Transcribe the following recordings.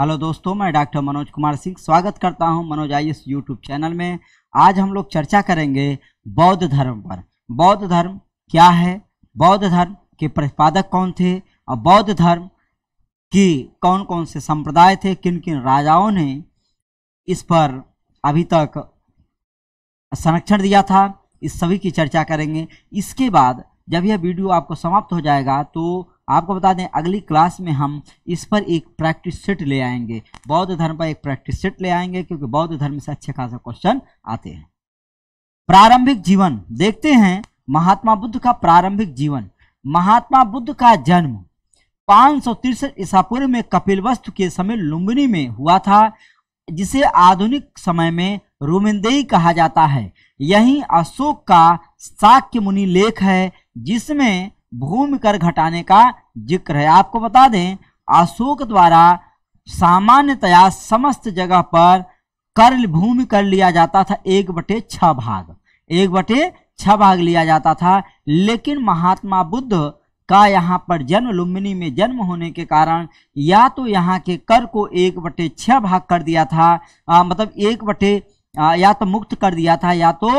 hello दोस्तों मैं doctor Manoj Kumar Singh स्वागत करता हूं Manoj I S YouTube channel में आज हम लोग चर्चा करेंगे बौद्ध धर्म पर बौद्ध धर्म क्या है बौद्ध धर्म के प्रतिपादक कौन थे और बौद्ध धर्म की कौन कौन से संप्रदाय थे किन किन राजाओं ने इस पर अभी तक संरक्षण दिया था इस सभी की चर्चा करेंगे इसके बाद जब यह वीडियो आपको समाप्त हो जाएगा तो आपको बता दें अगली क्लास में हम इस पर एक प्रैक्टिस सेट ले आएंगे बौद्ध धर्म पर एक प्रैक्टिस सेट ले आएंगे क्योंकि बौद्ध धर्म से अच्छे खासे क्वेश्चन आते हैं प्रारंभिक जीवन देखते हैं महात्मा बुद्ध का प्रारंभिक जीवन महात्मा बुद्ध का जन्म पांच सौ तिरसठ ईसा पूर्व में कपिलवस्तु के समय लुम्बिनी में हुआ था जिसे आधुनिक समय में रोमिंदेई कहा जाता है यही अशोक का शाक्य मुनि लेख है जिसमें भूमि कर घटाने का जिक्र है आपको बता दें अशोक द्वारा सामान्यतया समस्त जगह पर कर भूमि कर लिया जाता था एक बटे छ भाग एक बटे छह भाग लिया जाता था लेकिन महात्मा बुद्ध का यहाँ पर जन्म लुम्बिनी में जन्म होने के कारण या तो यहाँ के कर को एक बटे छह भाग कर दिया था आ, मतलब एक बटे आ, या तो मुक्त कर दिया था या तो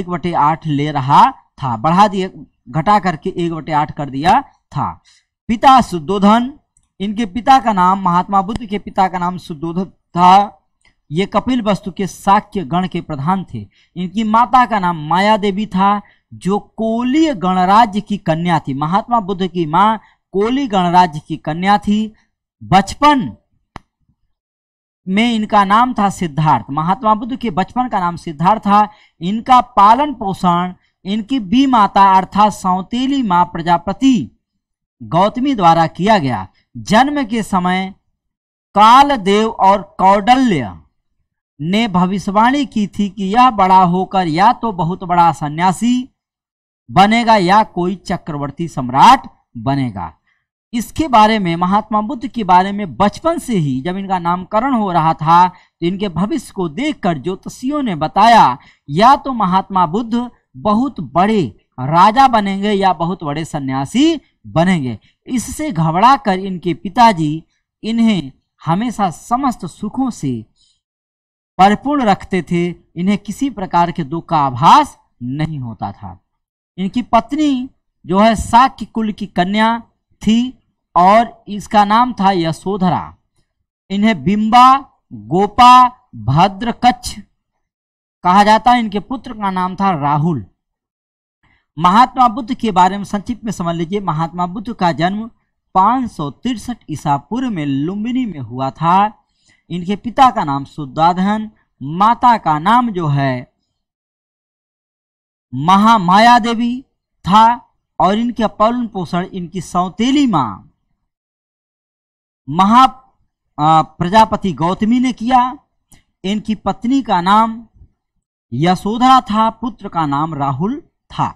एक बटे आठ ले रहा था बढ़ा दिया घटा करके एक बटे आठ कर दिया था पिता शुद्धोधन इनके पिता का नाम महात्मा बुद्ध के पिता का नाम शुद्धोधन था ये कपिल वस्तु के साक्य गण के प्रधान थे इनकी माता का नाम माया देवी था जो कोली गणराज्य की कन्या थी महात्मा बुद्ध की माँ कोली गणराज्य की कन्या थी बचपन में इनका नाम था सिद्धार्थ महात्मा बुद्ध के बचपन का नाम सिद्धार्थ था इनका पालन पोषण इनकी बी माता अर्थात सौतेली माँ प्रजापति गौतमी द्वारा किया गया जन्म के समय कालदेव और कौडल्य ने भविष्यवाणी की थी कि यह बड़ा होकर या तो बहुत बड़ा सन्यासी बनेगा या कोई चक्रवर्ती सम्राट बनेगा इसके बारे में महात्मा बुद्ध के बारे में बचपन से ही जब इनका नामकरण हो रहा था तो इनके भविष्य को देखकर ज्योतिषियों ने बताया या तो महात्मा बुद्ध बहुत बड़े राजा बनेंगे या बहुत बड़े सन्यासी बनेंगे इससे घबरा कर इनके पिताजी इन्हें हमेशा समस्त सुखों से परिपूर्ण रखते थे इन्हें किसी प्रकार के दुख का आभास नहीं होता था इनकी पत्नी जो है साक्य कुल की कन्या थी और इसका नाम था यशोधरा इन्हें बिंबा गोपा भद्र कच्छ कहा जाता है इनके पुत्र का नाम था राहुल महात्मा बुद्ध के बारे में संक्षिप्त में समझ लीजिए महात्मा बुद्ध का जन्म पाँच सौ तिरसठ ईसा पूर्व में लुम्बिनी में हुआ था इनके पिता का नाम सुदाधन माता का नाम जो है महामाया देवी था और इनके पालन पोषण इनकी सौतेली माँ महा प्रजापति गौतमी ने किया इनकी पत्नी का नाम यशोधरा था पुत्र का नाम राहुल था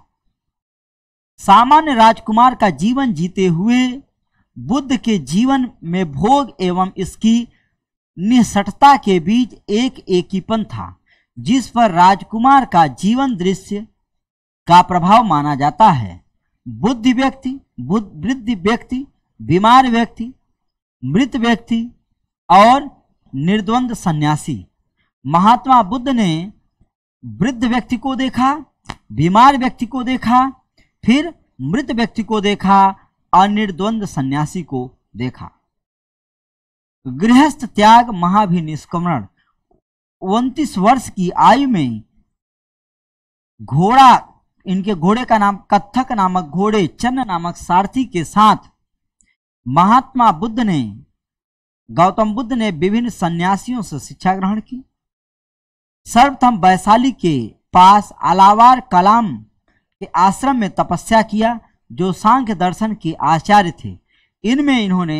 सामान्य राजकुमार का जीवन जीते हुए बुद्ध के जीवन में भोग एवं इसकी निसटता के बीच एक एकीपन था जिस पर राजकुमार का जीवन दृश्य का प्रभाव माना जाता है बुद्ध व्यक्ति बुद्ध वृद्ध व्यक्ति बीमार व्यक्ति मृत व्यक्ति और निर्द्वंद सन्यासी महात्मा बुद्ध ने वृद्ध व्यक्ति को देखा बीमार व्यक्ति को देखा फिर मृत व्यक्ति को देखा अनिर्द्वंद सन्यासी को देखा गृहस्थ त्याग महाभिनिष्क्रमण उनतीस वर्ष की आयु में घोड़ा इनके घोड़े का नाम कत्थक नामक घोड़े चन्न नामक सारथी के साथ महात्मा बुद्ध ने गौतम बुद्ध ने विभिन्न सन्यासियों से शिक्षा ग्रहण की सर्वप्रथम वैशाली के पास अलावार कलाम के आश्रम में तपस्या किया जो सांख्य दर्शन के आचार्य थे इनमें इन्होंने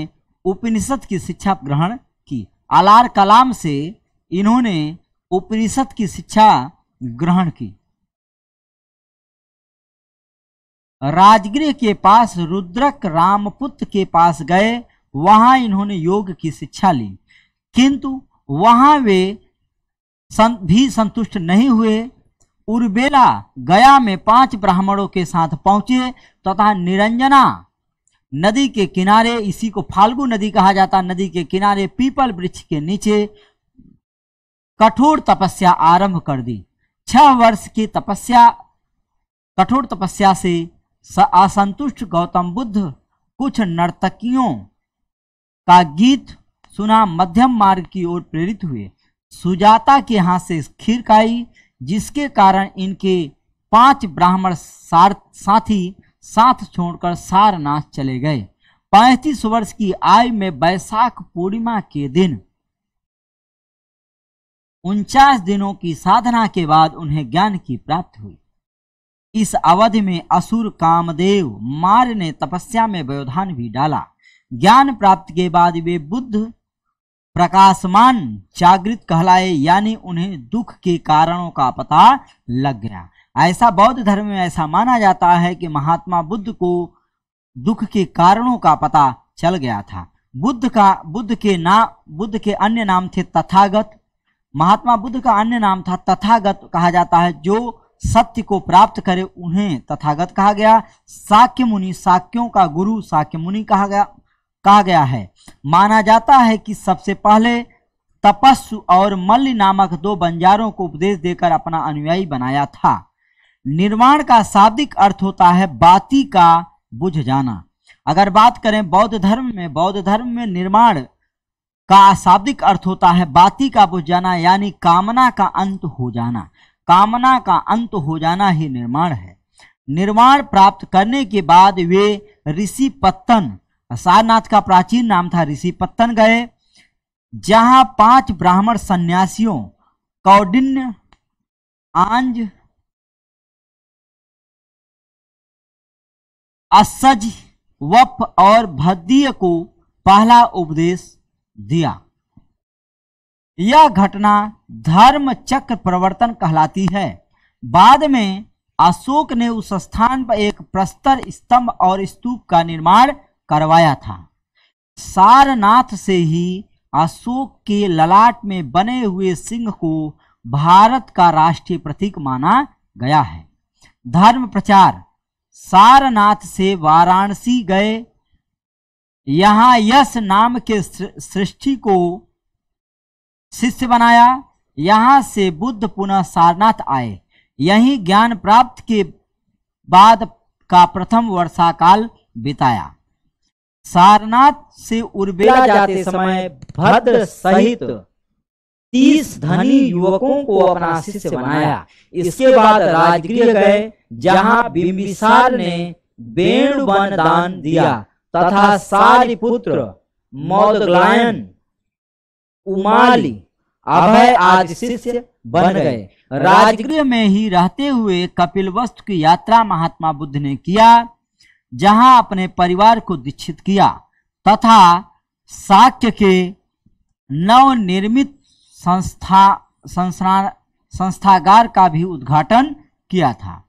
उपनिषद की शिक्षा ग्रहण की अलार कलाम से इन्होंने उपनिषद की शिक्षा ग्रहण की राजगृह के पास रुद्रक रामपुत्र के पास गए वहां इन्होंने योग की शिक्षा ली किंतु वहां वे सं, भी संतुष्ट नहीं हुए उर्बेला गया में पांच ब्राह्मणों के साथ पहुंचे तथा निरंजना नदी के किनारे इसी को फाल्गु नदी कहा जाता नदी के किनारे पीपल वृक्ष के नीचे कठोर तपस्या आरंभ कर दी छह वर्ष की तपस्या कठोर तपस्या से असंतुष्ट गौतम बुद्ध कुछ नर्तकियों का गीत सुना मध्यम मार्ग की ओर प्रेरित हुए सुजाता के हाथ से खीर खाई जिसके कारण इनके पांच ब्राह्मण साथी साथ छोड़कर सारनाथ चले गए पैंतीस वर्ष की आयु में बैसाख पूर्णिमा के दिन उनचास दिनों की साधना के बाद उन्हें ज्ञान की प्राप्ति हुई इस अवधि में असुर कामदेव मार ने तपस्या में व्यवधान भी डाला ज्ञान प्राप्त के बाद वे बुद्ध प्रकाशमान जागृत कहलाए यानी उन्हें दुख के कारणों का पता लग गया ऐसा बौद्ध धर्म में ऐसा माना जाता है कि महात्मा बुद्ध को दुख के कारणों का पता चल गया था बुद्ध का बुद्ध के नाम बुद्ध के अन्य नाम थे तथागत महात्मा बुद्ध का अन्य नाम था तथागत कहा जाता है जो सत्य को प्राप्त करे उन्हें तथागत कहा गया साक्य मुनि साक्यों का गुरु साक्य मुनि कहा गया कहा गया है माना जाता है कि सबसे पहले तपस्व और मल्ल नामक दो बंजारों को उपदेश देकर अपना अनुयायी बनाया था निर्माण का शाब्दिक अर्थ होता है बाती का बुझ जाना अगर बात करें बौद्ध धर्म में बौद्ध धर्म में निर्माण का शाब्दिक अर्थ होता है बाती का बुझ जाना यानी कामना का अंत हो जाना कामना का अंत हो जाना ही निर्माण है निर्माण प्राप्त करने के बाद वे ऋषि पत्तन सारनाथ का प्राचीन नाम था ऋषि पत्तन गए जहां पांच ब्राह्मण सन्यासियों कौडिन्य आंज असज वप और भद्दीय को पहला उपदेश दिया यह घटना धर्म चक्र प्रवर्तन कहलाती है बाद में अशोक ने उस स्थान पर एक प्रस्तर स्तंभ और स्तूप का निर्माण करवाया था सारनाथ से ही अशोक के ललाट में बने हुए सिंह को भारत का राष्ट्रीय प्रतीक माना गया है धर्म प्रचार सारनाथ से वाराणसी गए यहाँ यश नाम के सृष्टि को शिष्य बनाया यहाँ से बुद्ध पुनः सारनाथ आए यही ज्ञान प्राप्त के बाद का प्रथम वर्षा काल बिताया सारनाथ से उर्वेला जाते समय भद्र सहित तीस धनी युवकों को अपना शिष्य बनाया इसके बाद राजगृह गए जहां बिंबिसार ने बेणु वन दान दिया तथा सारी पुत्र मौदगलायन उमाली अभय आज शिष्य बन गए राजगृह में ही रहते हुए कपिलवस्तु की यात्रा महात्मा बुद्ध ने किया जहां अपने परिवार को दीक्षित किया तथा शाक्य के नवनिर्मित संस्था संस्था संस्थागार का भी उद्घाटन किया था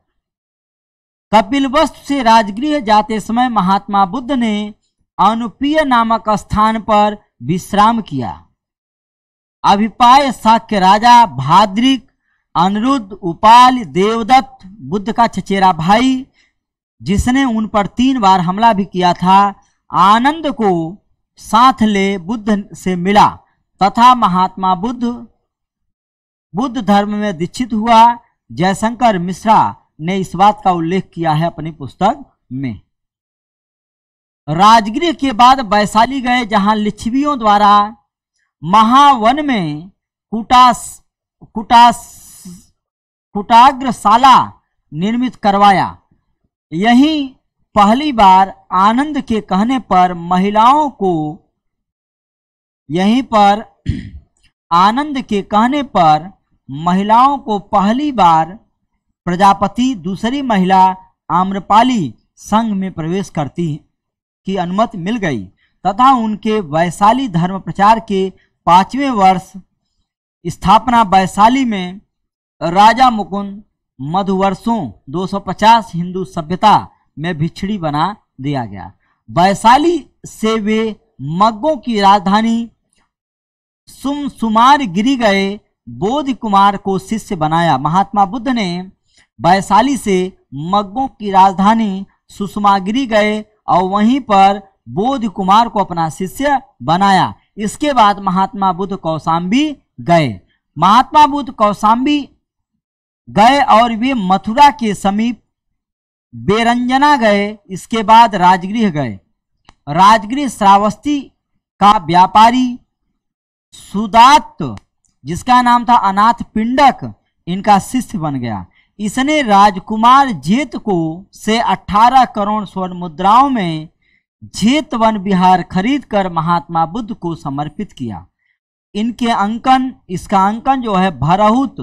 कपिल वस्तु से राजगृह जाते समय महात्मा बुद्ध ने अनुपीय नामक स्थान पर विश्राम किया अभिपाय शाक्य राजा भाद्रिक अनिरुद्ध उपाल देवदत्त बुद्ध का चचेरा भाई जिसने उन पर तीन बार हमला भी किया था आनंद को साथ ले बुद्ध से मिला तथा महात्मा बुद्ध बुद्ध धर्म में दीक्षित हुआ जयशंकर मिश्रा ने इस बात का उल्लेख किया है अपनी पुस्तक में राजगृह के बाद वैशाली गए जहां लिच्छवियों द्वारा महावन में कुटास कुटास कुटाग्रशाला निर्मित करवाया यही पहली बार आनंद के कहने पर महिलाओं को यहीं पर आनंद के कहने पर महिलाओं को पहली बार प्रजापति दूसरी महिला आम्रपाली संघ में प्रवेश करती की अनुमति मिल गई तथा उनके वैशाली धर्म प्रचार के पांचवें वर्ष स्थापना वैशाली में राजा मुकुंद मध्य वर्षों 250 हिंदू सभ्यता में भिछड़ी बना दिया गया वैशाली से वे मग्गों की राजधानी सुमसुमार गिरी गए बोध कुमार को शिष्य बनाया महात्मा बुद्ध ने वैशाली से मग्गों की राजधानी सुषमागिरी गए और वहीं पर बोध कुमार को अपना शिष्य बनाया इसके बाद महात्मा बुद्ध कौशाम्बी गए महात्मा बुद्ध कौशाम्बी गए और वे मथुरा के समीप बेरंजना गए इसके बाद राजगृह गए राजगृह श्रावस्ती का व्यापारी सुदात जिसका नाम था अनाथ पिंडक इनका शिष्य बन गया इसने राजकुमार जेत को से 18 करोड़ स्वर्ण मुद्राओं में जेत वन बिहार खरीद कर महात्मा बुद्ध को समर्पित किया इनके अंकन इसका अंकन जो है भरहुत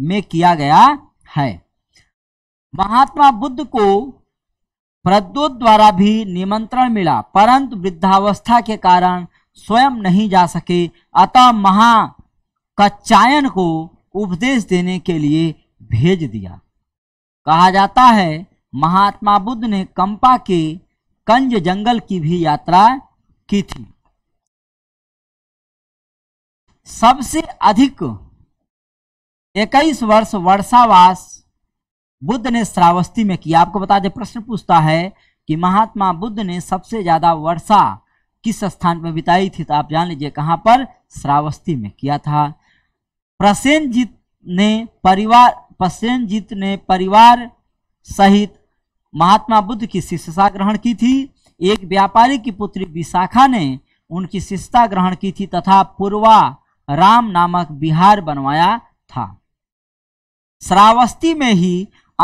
में किया गया है महात्मा बुद्ध को प्रद्योत द्वारा भी निमंत्रण मिला परंतु वृद्धावस्था के कारण स्वयं नहीं जा सके अतः महा कच्चायन को उपदेश देने के लिए भेज दिया कहा जाता है महात्मा बुद्ध ने कंपा के कंज जंगल की भी यात्रा की थी सबसे अधिक इक्कीस वर्ष वर्षावास बुद्ध ने श्रावस्ती में किया आपको बता दें प्रश्न पूछता है कि महात्मा बुद्ध ने सबसे ज्यादा वर्षा किस स्थान पर बिताई थी तो आप जान लीजिए कहां पर श्रावस्ती में किया था जीत ने परिवार जीत ने परिवार सहित महात्मा बुद्ध की शिष्यता ग्रहण की थी एक व्यापारी की पुत्री विशाखा ने उनकी शिष्यता ग्रहण की थी तथा पूर्वा राम नामक बिहार बनवाया था श्रावस्ती में ही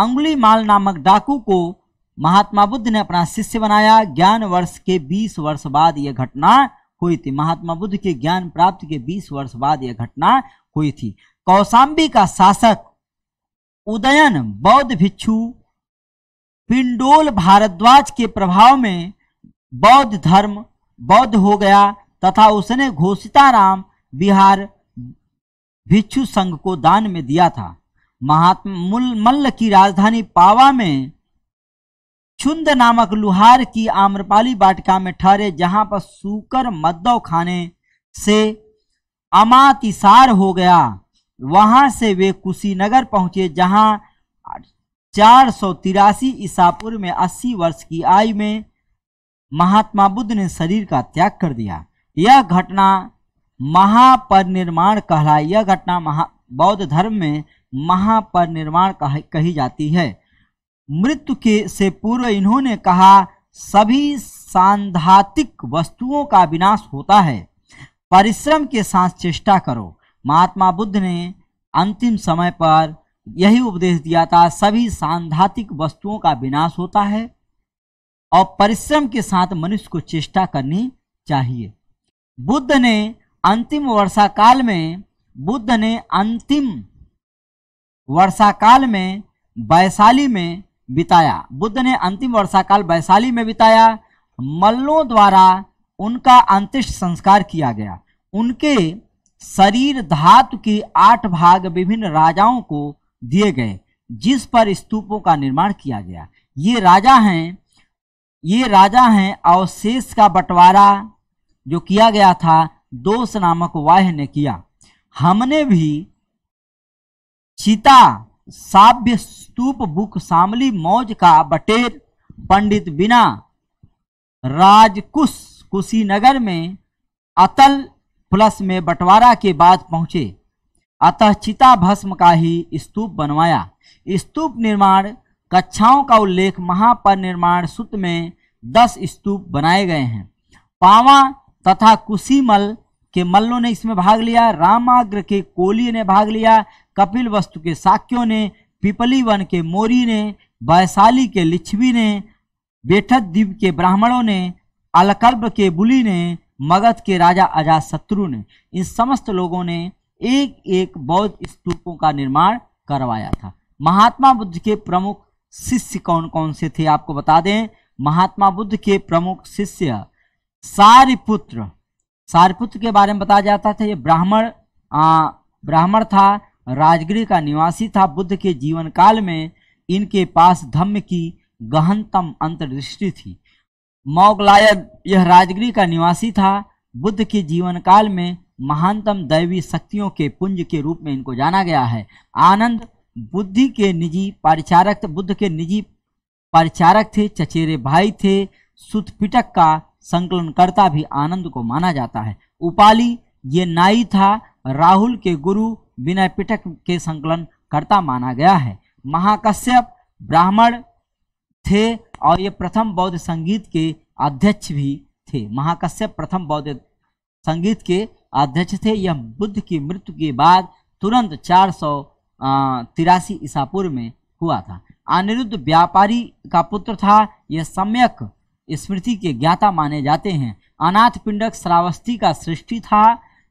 अंगुली माल नामक डाकू को महात्मा बुद्ध ने अपना शिष्य बनाया ज्ञान वर्ष के 20 वर्ष बाद यह घटना हुई थी महात्मा बुद्ध के ज्ञान प्राप्त के 20 वर्ष बाद यह घटना हुई थी कौशाम्बी का शासक उदयन बौद्ध भिक्षु पिंडोल भारद्वाज के प्रभाव में बौद्ध धर्म बौद्ध हो गया तथा उसने घोषिताराम बिहार भिक्षु संघ को दान में दिया था महात्मा मल्ल की राजधानी पावा में छुंद नामक लुहार की आम्रपाली बाटिका में ठहरे जहां पर सूकर मद्दव खाने से अमातिसार हो गया वहां से वे कुशीनगर पहुंचे जहां चार सौ तिरासी ईसापुर में अस्सी वर्ष की आयु में महात्मा बुद्ध ने शरीर का त्याग कर दिया यह घटना महापरिनिर्माण कहलाई यह घटना महा बौद्ध धर्म में महापरिनिर्वाण कही जाती है मृत्यु के से पूर्व इन्होंने कहा सभी सांधातिक वस्तुओं का विनाश होता है परिश्रम के साथ चेष्टा करो महात्मा बुद्ध ने अंतिम समय पर यही उपदेश दिया था सभी सांधातिक वस्तुओं का विनाश होता है और परिश्रम के साथ मनुष्य को चेष्टा करनी चाहिए बुद्ध ने अंतिम वर्षा काल में बुद्ध ने अंतिम वर्षाकाल में वैशाली में बिताया बुद्ध ने अंतिम वर्षाकाल वैशाली में बिताया मल्लों द्वारा उनका अंत्येष्ट संस्कार किया गया उनके शरीर धातु के आठ भाग विभिन्न राजाओं को दिए गए जिस पर स्तूपों का निर्माण किया गया ये राजा हैं ये राजा हैं अवशेष का बंटवारा जो किया गया था दोष नामक वाह ने किया हमने भी चिता साव्य स्तूप बुक सामली मौज का बटेर पंडित बिना राजकुश कुशीनगर में अतल प्लस में बंटवारा के बाद पहुंचे अतः चिता भस्म का ही स्तूप बनवाया स्तूप निर्माण कक्षाओं का उल्लेख महापर निर्माण सूत्र में दस स्तूप बनाए गए हैं पावा तथा कुशीमल के मल्लों ने इसमें भाग लिया रामाग्र के कोली ने भाग लिया कपिल वस्तु के साक्यों ने पिपली वन के मोरी ने वैशाली के लिच्छवी ने बेठत द्वीप के ब्राह्मणों ने अलकल्ब के बुली ने मगध के राजा अजा शत्रु ने इन समस्त लोगों ने एक एक बौद्ध स्तूपों का निर्माण करवाया था महात्मा बुद्ध के प्रमुख शिष्य कौन कौन से थे आपको बता दें महात्मा बुद्ध के प्रमुख शिष्य सारिपुत्र सारिपुत्र के बारे में बताया जाता था ये ब्राह्मण ब्राह्मण था राजगिरी का निवासी था बुद्ध के जीवन काल में इनके पास धम्म की गहनतम अंतर्दृष्टि थी मोगलायद यह राजगिरी का निवासी था बुद्ध के जीवन काल में महानतम दैवी शक्तियों के पुंज के रूप में इनको जाना गया है आनंद बुद्धि के निजी परिचारक बुद्ध के निजी परिचारक थे चचेरे भाई थे सुतपिटक का संकलनकर्ता भी आनंद को माना जाता है उपाली ये नाई था राहुल के गुरु विनय पिटक के संकलन करता माना गया है महाकश्यप ब्राह्मण थे और ये प्रथम बौद्ध संगीत के अध्यक्ष भी थे महाकश्यप प्रथम बौद्ध संगीत के अध्यक्ष थे यह बुद्ध की मृत्यु के बाद तुरंत चार सौ तिरासी ईसापुर में हुआ था अनिरुद्ध व्यापारी का पुत्र था यह सम्यक स्मृति के ज्ञाता माने जाते हैं अनाथ पिंडक श्रावस्ती का सृष्टि था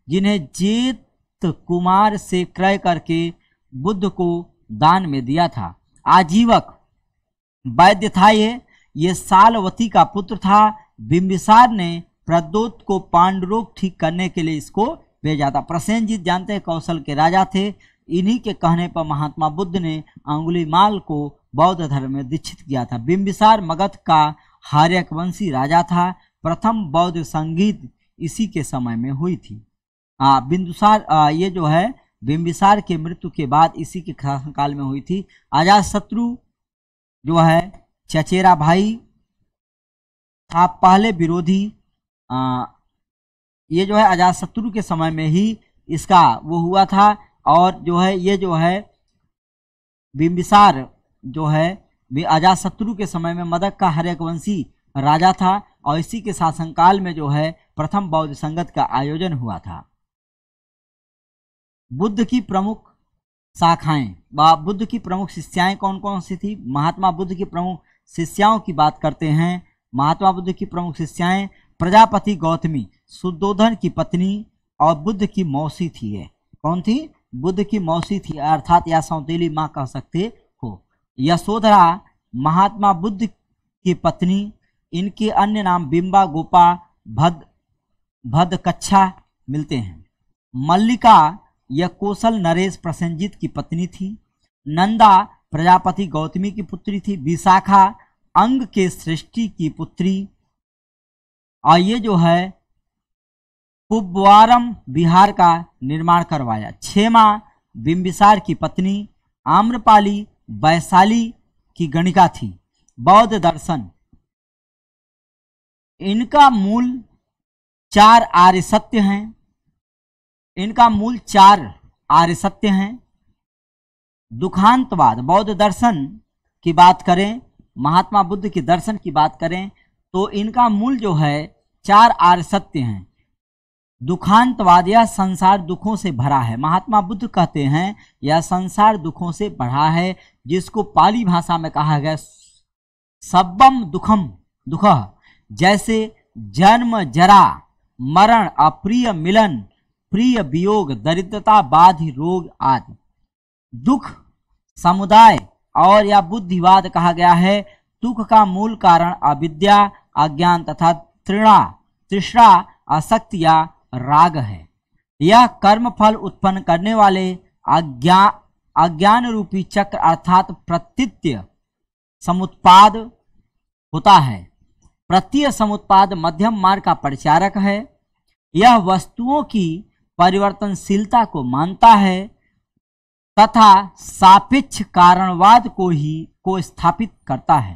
जिन्हें जेत गुप्त कुमार से क्रय करके बुद्ध को दान में दिया था आजीवक वैद्य था ये ये सालवती का पुत्र था बिम्बिसार ने प्रद्योत को पांडुरोग ठीक करने के लिए इसको भेजा था प्रसेनजीत जानते हैं कौशल के राजा थे इन्हीं के कहने पर महात्मा बुद्ध ने अंगुलीमाल को बौद्ध धर्म में दीक्षित किया था बिम्बिसार मगध का हार्यकवंशी राजा था प्रथम बौद्ध संगीत इसी के समय में हुई थी बिंदुसार ये जो है बिंबिसार के मृत्यु के बाद इसी के शासनकाल में हुई थी आजाद शत्रु जो है चचेरा भाई था पहले विरोधी ये जो है आजाद शत्रु के समय में ही इसका वो हुआ था और जो है ये जो है बिंबिसार जो है आजाद शत्रु के समय में मदक का हरकवंशी राजा था और इसी के शासनकाल में जो है प्रथम बौद्ध संगत का आयोजन हुआ था बुद्ध की प्रमुख शाखाएं बुद्ध की प्रमुख शिष्याएं कौन कौन सी थी महात्मा बुद्ध की प्रमुख शिष्याओं की बात करते हैं महात्मा बुद्ध की प्रमुख शिष्याएं प्रजापति गौतमी सुदोधन की पत्नी और बुद्ध की मौसी थी है कौन थी बुद्ध की मौसी थी अर्थात या सौतेली माँ कह सकते हो यशोधरा महात्मा बुद्ध की पत्नी इनके अन्य नाम बिंबा गोपा भद भद कच्छा मिलते हैं मल्लिका यह कौशल नरेश प्रसंजित की पत्नी थी नंदा प्रजापति गौतमी की पुत्री थी विशाखा अंग के सृष्टि की पुत्री और ये जो है पुब्वारम बिहार का निर्माण करवाया छेमा बिंबिसार की पत्नी आम्रपाली वैशाली की गणिका थी बौद्ध दर्शन इनका मूल चार आर्य सत्य हैं इनका मूल चार आर्य सत्य हैं दुखांतवाद बौद्ध दर्शन की बात करें महात्मा बुद्ध के दर्शन की बात करें तो इनका मूल जो है चार आर्य सत्य हैं दुखांतवाद यह संसार दुखों से भरा है महात्मा बुद्ध कहते हैं यह संसार दुखों से भरा है जिसको पाली भाषा में कहा गया सबम दुखम दुख जैसे जन्म जरा मरण अप्रिय मिलन प्रिय वियोग दरिद्रता बाधि रोग आदि दुख समुदाय और या बुद्धिवाद कहा गया है दुख का मूल कारण अविद्या अज्ञान तथा तृणा तृष्णा आसक्ति या राग है यह कर्म फल उत्पन्न करने वाले अज्ञान अज्ञान रूपी चक्र अर्थात प्रतित्य समुत्पाद होता है प्रत्यय समुत्पाद मध्यम मार्ग का परिचारक है यह वस्तुओं की परिवर्तनशीलता को मानता है तथा सापेक्ष कारणवाद को ही को स्थापित करता है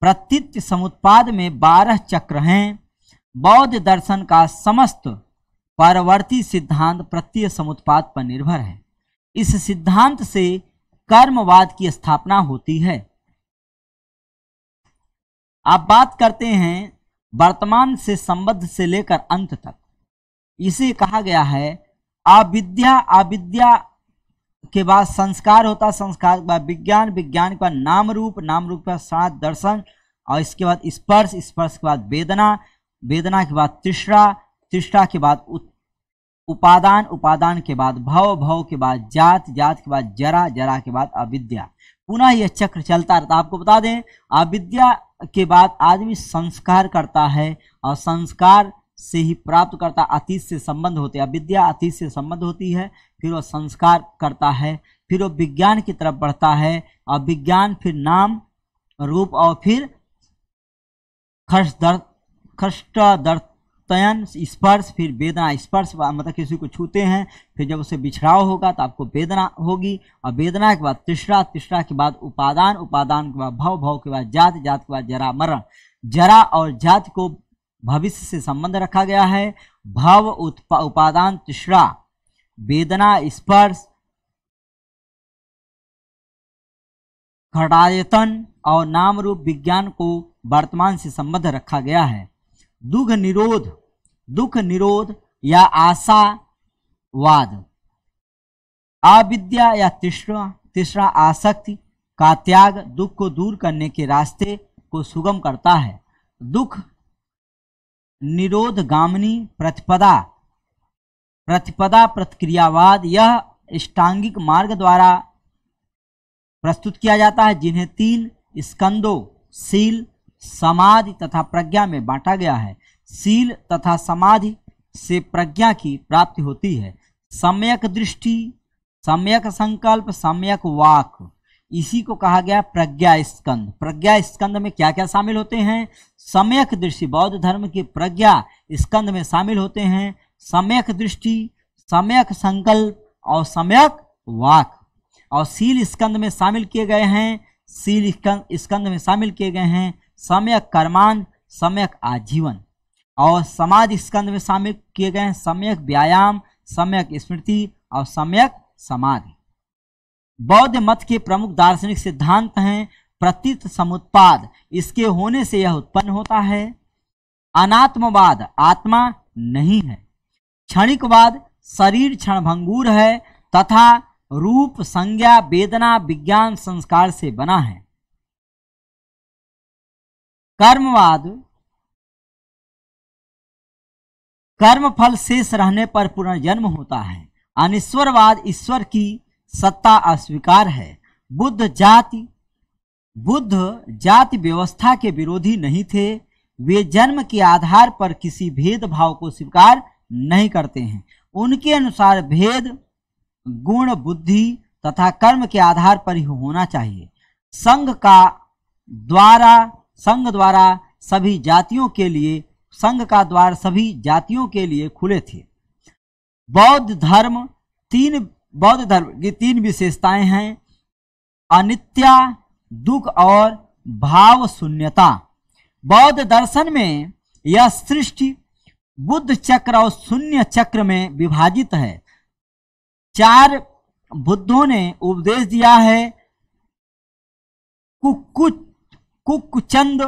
प्रतीत समुत्पाद में बारह चक्र हैं बौद्ध दर्शन का समस्त परवर्ती सिद्धांत प्रत्यय समुत्पाद पर निर्भर है इस सिद्धांत से कर्मवाद की स्थापना होती है आप बात करते हैं वर्तमान से संबद्ध से लेकर अंत तक इसे कहा गया है अविद्या अविद्या के बाद संस्कार होता संस्कार के बाद विज्ञान विज्ञान के बाद नाम रूप नाम रूप के बाद दर्शन और इसके बाद स्पर्श स्पर्श के बाद वेदना वेदना के बाद तृष्णा तृष्णा के बाद उपादान उपादान के बाद भव भव के बाद जात जात के बाद जरा जरा के बाद अविद्या पुनः यह चक्र चलता रहता आपको बता दें अविद्या के बाद आदमी संस्कार करता है और संस्कार से ही प्राप्त करता अतीत से संबंध होते हैं विद्या अतीत से संबंध होती है फिर वह संस्कार करता है फिर वह विज्ञान की तरफ बढ़ता है और विज्ञान फिर नाम रूप और फिर खष्ट दर्द तयन स्पर्श फिर वेदना स्पर्श मतलब किसी को छूते हैं फिर जब उसे बिछड़ाव होगा तो आपको वेदना होगी और वेदना के बाद तीसरा तीसरा के बाद उपादान उपादान के बाद भाव भाव के बाद जात जात के बाद जरा मरण जरा और जात को भविष्य से संबंध रखा गया है भाव उपादान तीसरा वेदना स्पर्श घटायतन और नाम रूप विज्ञान को वर्तमान से संबद्ध रखा गया है दुख निरोध दुख निरोध या आशावाद अविद्या या तीसरा तीसरा आसक्ति का त्याग दुख को दूर करने के रास्ते को सुगम करता है दुख गामनी प्रतिपदा प्रतिपदा प्रतिक्रियावाद यह इष्टांगिक मार्ग द्वारा प्रस्तुत किया जाता है जिन्हें तीन स्कंदों शील समाधि तथा प्रज्ञा में बांटा गया है शील तथा समाधि से प्रज्ञा की प्राप्ति होती है सम्यक दृष्टि सम्यक संकल्प सम्यक वाक इसी को कहा गया प्रज्ञा स्कंद प्रज्ञा स्कंद में क्या क्या शामिल होते हैं सम्यक दृष्टि बौद्ध धर्म की प्रज्ञा स्कंद में शामिल होते हैं सम्यक दृष्टि सम्यक संकल्प और सम्यक वाक और सील स्कंद में शामिल किए गए हैं सील स्कंद में शामिल किए गए हैं सम्यक कर्मान सम्यक आजीवन और समाज स्कंद में शामिल किए गए हैं सम्यक व्यायाम सम्यक स्मृति और सम्यक समाधि बौद्ध मत के प्रमुख दार्शनिक सिद्धांत हैं प्रतीत समुत्पाद इसके होने से यह उत्पन्न होता है अनात्मवाद आत्मा नहीं है क्षणिकवाद शरीर क्षणभंगूर है तथा रूप संज्ञा वेदना विज्ञान संस्कार से बना है कर्मवाद कर्म फल शेष रहने पर पुनर्जन्म होता है अनिश्वरवाद ईश्वर की सत्ता अस्वीकार है बुद्ध जाति बुद्ध जाति व्यवस्था के विरोधी नहीं थे वे जन्म के आधार पर किसी भेदभाव को स्वीकार नहीं करते हैं उनके अनुसार भेद गुण बुद्धि तथा कर्म के आधार पर ही होना चाहिए संघ का द्वारा संघ द्वारा सभी जातियों के लिए संघ का द्वार सभी जातियों के लिए खुले थे बौद्ध धर्म तीन बौद्ध धर्म की तीन विशेषताएं हैं अनित्या दुख और भाव शून्यता बौद्ध दर्शन में यह सृष्टि बुद्ध चक्र और शून्य चक्र में विभाजित है चार बुद्धों ने उपदेश दिया है कुकुच कुकुचंद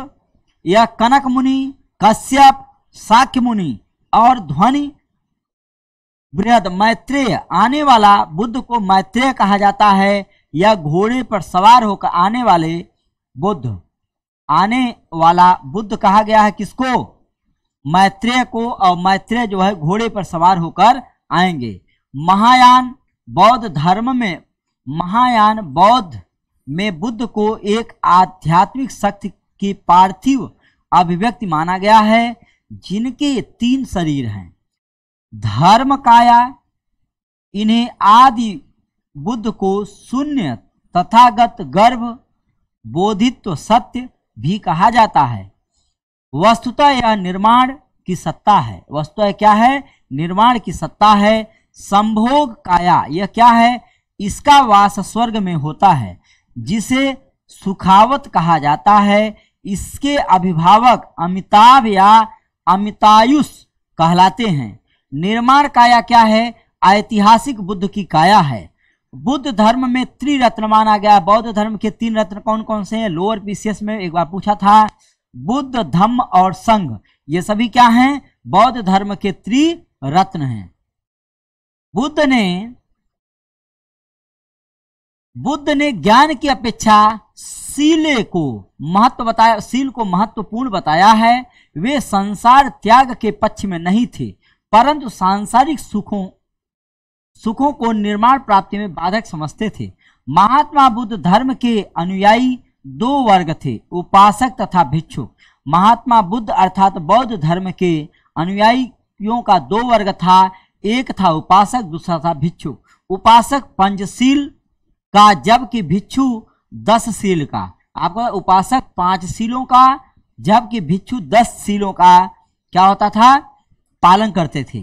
या कनक मुनि कश्यप शाक्य मुनि और ध्वनि बृहद मैत्रेय आने वाला बुद्ध को मैत्रेय कहा जाता है या घोड़े पर सवार होकर आने वाले बुद्ध आने वाला बुद्ध कहा गया है किसको मैत्रेय को और मैत्रेय जो है घोड़े पर सवार होकर आएंगे महायान बौद्ध धर्म में महायान बौद्ध में बुद्ध को एक आध्यात्मिक शक्ति की पार्थिव अभिव्यक्ति माना गया है जिनके तीन शरीर हैं धर्म काया इन्हें आदि बुद्ध को शून्य तथागत गर्भ बोधित्व सत्य भी कहा जाता है वस्तुतः यह निर्माण की सत्ता है वस्तुतः क्या है निर्माण की सत्ता है संभोग काया यह क्या है इसका वास स्वर्ग में होता है जिसे सुखावत कहा जाता है इसके अभिभावक अमिताभ या अमितायुष कहलाते हैं निर्माण काया क्या है ऐतिहासिक बुद्ध की काया है बुद्ध धर्म में त्रिरत्न माना गया बौद्ध धर्म के तीन रत्न कौन कौन से हैं लोअर पीसीएस में एक बार पूछा था बुद्ध धम्म और संघ ये सभी क्या हैं बौद्ध धर्म के त्रिरत्न हैं बुद्ध ने बुद्ध ने ज्ञान की अपेक्षा सीले को महत्व बताया सील को महत्वपूर्ण बताया है वे संसार त्याग के पक्ष में नहीं थे परंतु सांसारिक सुखों सुखों को निर्माण प्राप्ति में बाधक समझते थे महात्मा बुद्ध धर्म के अनुयायी दो वर्ग थे उपासक तथा भिक्षु महात्मा बुद्ध अर्थात बौद्ध धर्म के अनुयायियों का दो वर्ग था एक था उपासक दूसरा था भिक्षु उपासक पंचशील का जबकि भिक्षु दस शील का आपको उपासक पांच शीलों का जबकि भिक्षु दस शीलों का क्या होता था पालन करते थे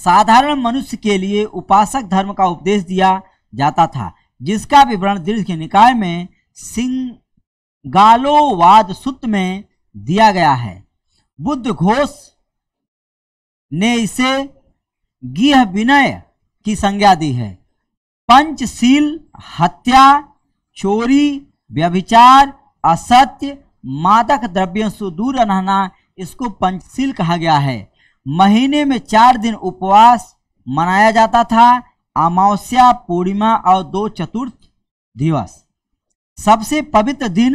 साधारण मनुष्य के लिए उपासक धर्म का उपदेश दिया जाता था जिसका विवरण दीर्घ के निकाय में सिंगालोवाद सूत्र में दिया गया है बुद्ध घोष ने इसे गृह विनय की संज्ञा दी है पंचशील हत्या चोरी व्यभिचार असत्य मादक द्रव्यों से दूर रहना इसको पंचशील कहा गया है महीने में चार दिन उपवास मनाया जाता था अमावस्या पूर्णिमा और दो चतुर्थ दिवस सबसे पवित्र दिन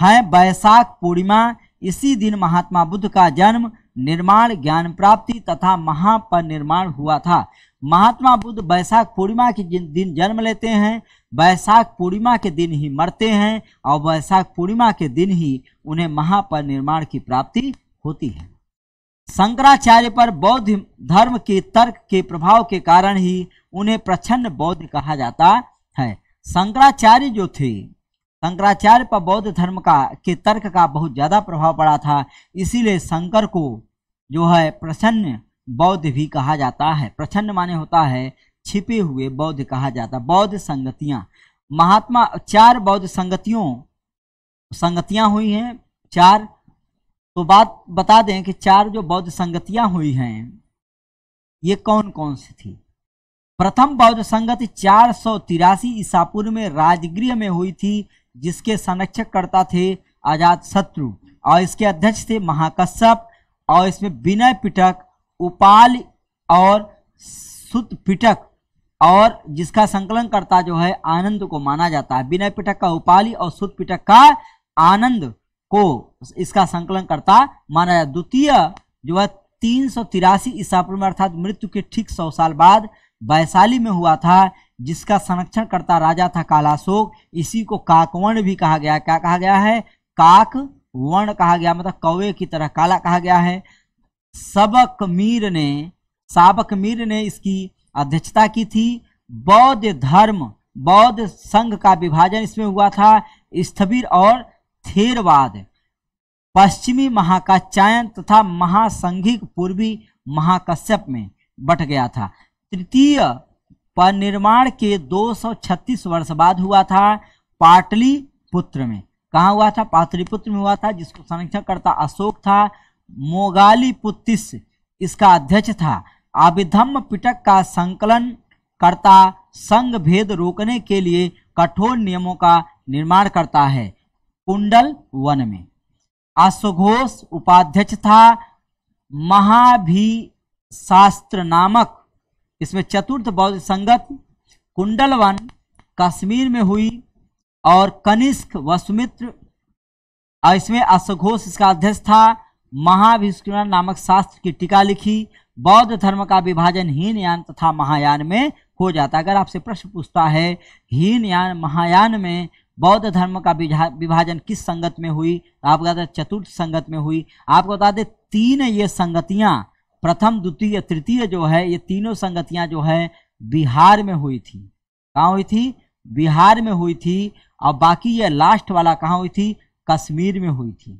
है बैसाख पूर्णिमा इसी दिन महात्मा बुद्ध का जन्म निर्माण ज्ञान प्राप्ति तथा महापरिनिर्माण हुआ था महात्मा बुद्ध बैसाख पूर्णिमा के दिन जन्म लेते हैं बैसाख पूर्णिमा के दिन ही मरते हैं और बैसाख पूर्णिमा के दिन ही उन्हें महापरिनिर्माण की प्राप्ति होती है शंकराचार्य पर बौद्ध धर्म के तर्क के प्रभाव के कारण ही उन्हें प्रच्छन्न बौद्ध कहा जाता है शंकराचार्य जो थे शंकराचार्य पर बौद्ध धर्म का के तर्क का बहुत ज़्यादा प्रभाव पड़ा था इसीलिए शंकर को जो है प्रसन्न बौद्ध भी कहा जाता है प्रसन्न माने होता है छिपे हुए बौद्ध कहा जाता बौद्ध संगतियां महात्मा चार बौद्ध संगतियों संगतियां हुई हैं चार तो बात बता दें कि चार जो बौद्ध संगतियां हुई हैं ये कौन कौन सी थी प्रथम बौद्ध संगति चार सौ तिरासी ईसापुर में राजगृह में हुई थी जिसके संरक्षककर्ता थे आजाद शत्रु और इसके अध्यक्ष थे महाकश्यप और इसमें विनय पिटक उपाल और सुत पिटक और जिसका संकलन करता जो है आनंद को माना जाता है विनय पिटक का उपाली और सुत पिटक का आनंद को इसका संकलन करता माना जाए द्वितीय जो है तीन सौ तिरासी ईसा पूर्व में अर्थात मृत्यु के ठीक सौ साल बाद वैशाली में हुआ था जिसका संरक्षण करता राजा था कालाशोक इसी को काकवर्ण भी कहा गया क्या कहा गया है काक वर्ण कहा गया मतलब कौवे की तरह काला कहा गया है सबक मीर ने साबक मीर ने इसकी अध्यक्षता की थी बौद्ध धर्म बौद्ध संघ का विभाजन इसमें हुआ था स्थबिर और थेरवाद पश्चिमी महाकाचायन तथा महासंघिक पूर्वी महाकश्यप में बट गया था तृतीय पर निर्माण के 236 वर्ष बाद हुआ था पुत्र में कहा हुआ था पाटलिपुत्र में हुआ था जिसको संरक्षण करता अशोक था मोगालीपुत्तिस इसका अध्यक्ष था आभिधम्म पिटक का संकलन करता संघ भेद रोकने के लिए कठोर नियमों का निर्माण करता है कुंडल वन में अश्वघोष उपाध्यक्ष था महाभी शास्त्र नामक इसमें चतुर्थ बौद्ध संगत कुंडल वन कश्मीर में हुई और कनिष्क वसुमित्र इसमें अश्वघोष इसका अध्यक्ष था महाभिष्करण नामक शास्त्र की टीका लिखी बौद्ध धर्म का विभाजन हीन यान तथा महायान में हो जाता अगर आपसे प्रश्न पूछता है हीन यान महायान में बौद्ध धर्म का विभाजन किस संगत में हुई तो आपको बता दें चतुर्थ संगत में हुई आपको बता दें तीन ये संगतियां प्रथम द्वितीय तृतीय जो है ये तीनों संगतियां जो है बिहार में हुई थी कहाँ हुई थी बिहार में हुई थी और बाकी ये लास्ट वाला कहाँ हुई थी कश्मीर में हुई थी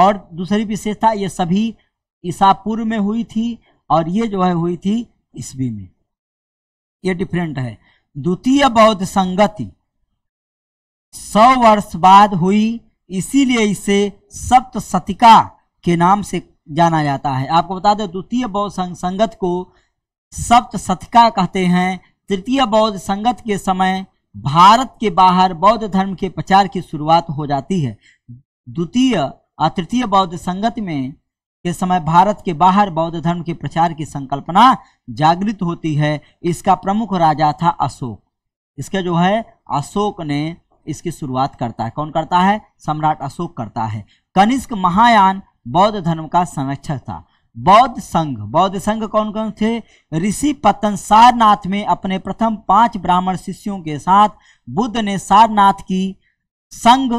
और दूसरी विशेषता ये सभी ईसापुर में हुई थी और ये जो है हुई थी ईस्वी में ये डिफरेंट है द्वितीय बौद्ध संगति सौ वर्ष बाद हुई इसीलिए इसे सप्त के नाम से जाना जाता है आपको बता दें द्वितीय बौद्ध संगत को सप्त कहते हैं तृतीय बौद्ध संगत के समय भारत के बाहर बौद्ध धर्म के प्रचार की शुरुआत हो जाती है द्वितीय और तृतीय बौद्ध संगत में के समय भारत के बाहर बौद्ध धर्म के प्रचार की संकल्पना जागृत होती है इसका प्रमुख राजा था अशोक इसका जो है अशोक ने इसकी शुरुआत करता है कौन करता है सम्राट अशोक करता है कनिष्क महायान बौद्ध धर्म का संरक्षक था बौद्ध संघ बौद्ध संघ कौन कौन थे ऋषि पतन सारनाथ में अपने प्रथम पांच ब्राह्मण शिष्यों के साथ बुद्ध ने सारनाथ की संघ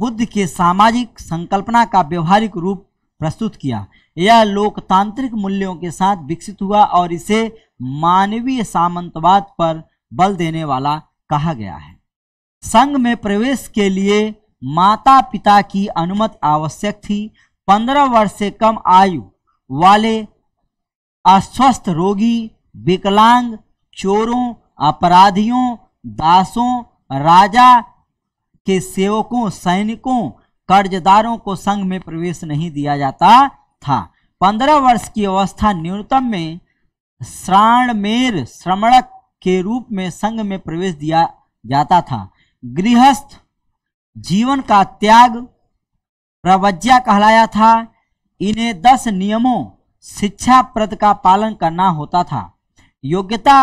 बुद्ध के सामाजिक संकल्पना का व्यवहारिक रूप प्रस्तुत किया यह लोकतांत्रिक मूल्यों के साथ विकसित हुआ और इसे मानवीय सामंतवाद पर बल देने वाला कहा गया है संघ में प्रवेश के लिए माता पिता की अनुमति आवश्यक थी पंद्रह वर्ष से कम आयु वाले अस्वस्थ रोगी विकलांग चोरों अपराधियों दासों राजा के सेवकों सैनिकों कर्जदारों को संघ में प्रवेश नहीं दिया जाता था पंद्रह वर्ष की अवस्था न्यूनतम में श्राणमेर श्रमणक के रूप में संघ में प्रवेश दिया जाता था गृहस्थ जीवन का त्याग प्रवज्ञा कहलाया था इन्हें दस नियमों शिक्षा प्रद का पालन करना होता था योग्यता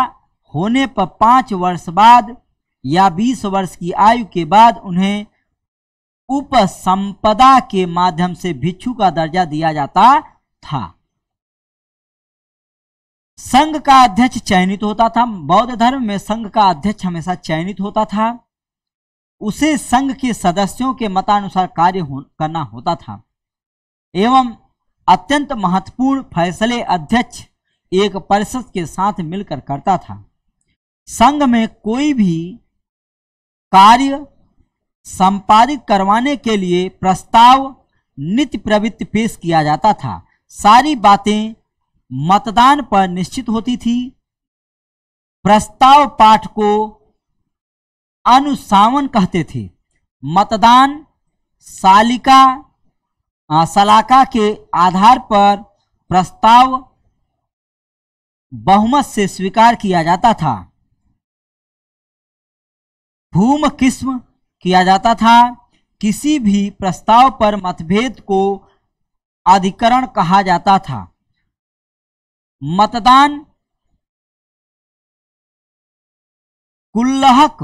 होने पर पांच वर्ष बाद या बीस वर्ष की आयु के बाद उन्हें उपसंपदा के माध्यम से भिक्षु का दर्जा दिया जाता था संघ का अध्यक्ष चयनित होता था बौद्ध धर्म में संघ का अध्यक्ष हमेशा चयनित होता था उसे संघ के सदस्यों के मतानुसार कार्य हो, करना होता था एवं अत्यंत महत्वपूर्ण फैसले अध्यक्ष एक परिषद के साथ मिलकर करता था संघ में कोई भी कार्य संपादित करवाने के लिए प्रस्ताव नित्य प्रवृत्ति पेश किया जाता था सारी बातें मतदान पर निश्चित होती थी प्रस्ताव पाठ को अनुसावन कहते थे मतदान सालिका सलाका के आधार पर प्रस्ताव बहुमत से स्वीकार किया जाता था भूम किस्म किया जाता था किसी भी प्रस्ताव पर मतभेद को अधिकरण कहा जाता था मतदान कुल्लहक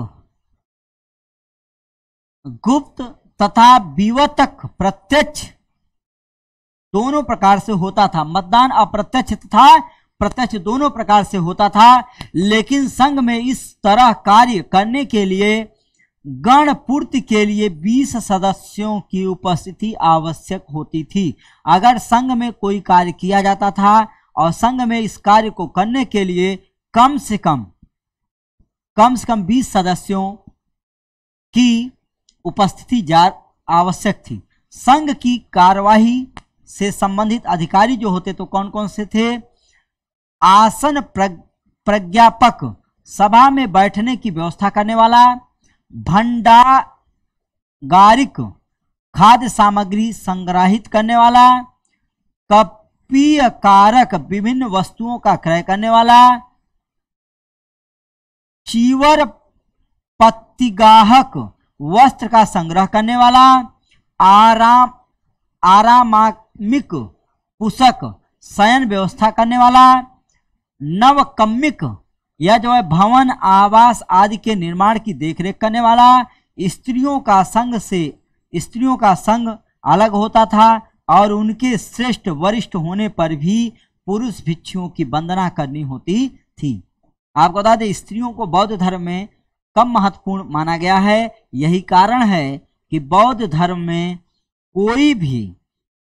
गुप्त तथा विवतक प्रत्यक्ष दोनों प्रकार से होता था मतदान अप्रत्यक्ष तथा प्रत्यक्ष दोनों प्रकार से होता था लेकिन संघ में इस तरह कार्य करने के लिए गण पूर्ति के लिए 20 सदस्यों की उपस्थिति आवश्यक होती थी अगर संघ में कोई कार्य किया जाता था और संघ में इस कार्य को करने के लिए कम से कम कम से कम 20 सदस्यों की उपस्थिति जार आवश्यक थी संघ की कार्यवाही से संबंधित अधिकारी जो होते तो कौन कौन से थे आसन प्रज्ञापक सभा में बैठने की व्यवस्था करने वाला भंडागारिक खाद्य सामग्री संग्रहित करने वाला कप रूपीय कारक विभिन्न वस्तुओं का क्रय करने वाला चीवर पत्तिगाहक वस्त्र का संग्रह करने वाला आराम आरामिक पुषक शयन व्यवस्था करने वाला नवकम्मिक यह जो है भवन आवास आदि के निर्माण की देखरेख करने वाला स्त्रियों का संघ से स्त्रियों का संघ अलग होता था और उनके श्रेष्ठ वरिष्ठ होने पर भी पुरुष भिक्षुओं की वंदना करनी होती थी आपको बता दें स्त्रियों को बौद्ध धर्म में कम महत्वपूर्ण माना गया है यही कारण है कि बौद्ध धर्म में कोई भी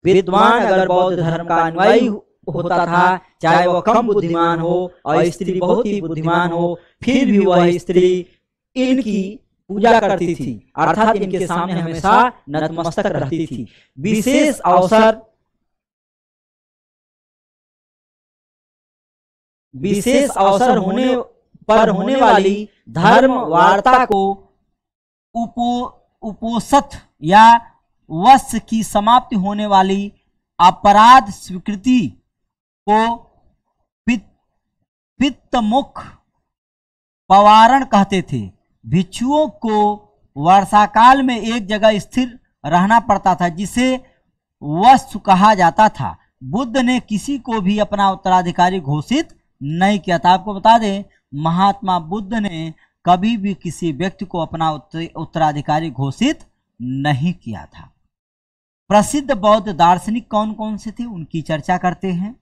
विद्वान अगर बौद्ध धर्म का अनुयायी होता था चाहे वह कम बुद्धिमान हो और स्त्री बहुत ही बुद्धिमान हो फिर भी वह स्त्री इनकी पूजा करती थी अर्थात इनके सामने हमेशा नतमस्तक रहती थी विशेष अवसर विशेष अवसर होने पर होने वाली धर्म वार्ता को उपो उपोषत या वश की समाप्ति होने वाली अपराध स्वीकृति को पित्तमुख पवारण कहते थे भिक्षुओं को वर्षाकाल में एक जगह स्थिर रहना पड़ता था जिसे वस्तु कहा जाता था बुद्ध ने किसी को भी अपना उत्तराधिकारी घोषित नहीं किया था आपको बता दें महात्मा बुद्ध ने कभी भी किसी व्यक्ति को अपना उत्तराधिकारी घोषित नहीं किया था प्रसिद्ध बौद्ध दार्शनिक कौन कौन से थे उनकी चर्चा करते हैं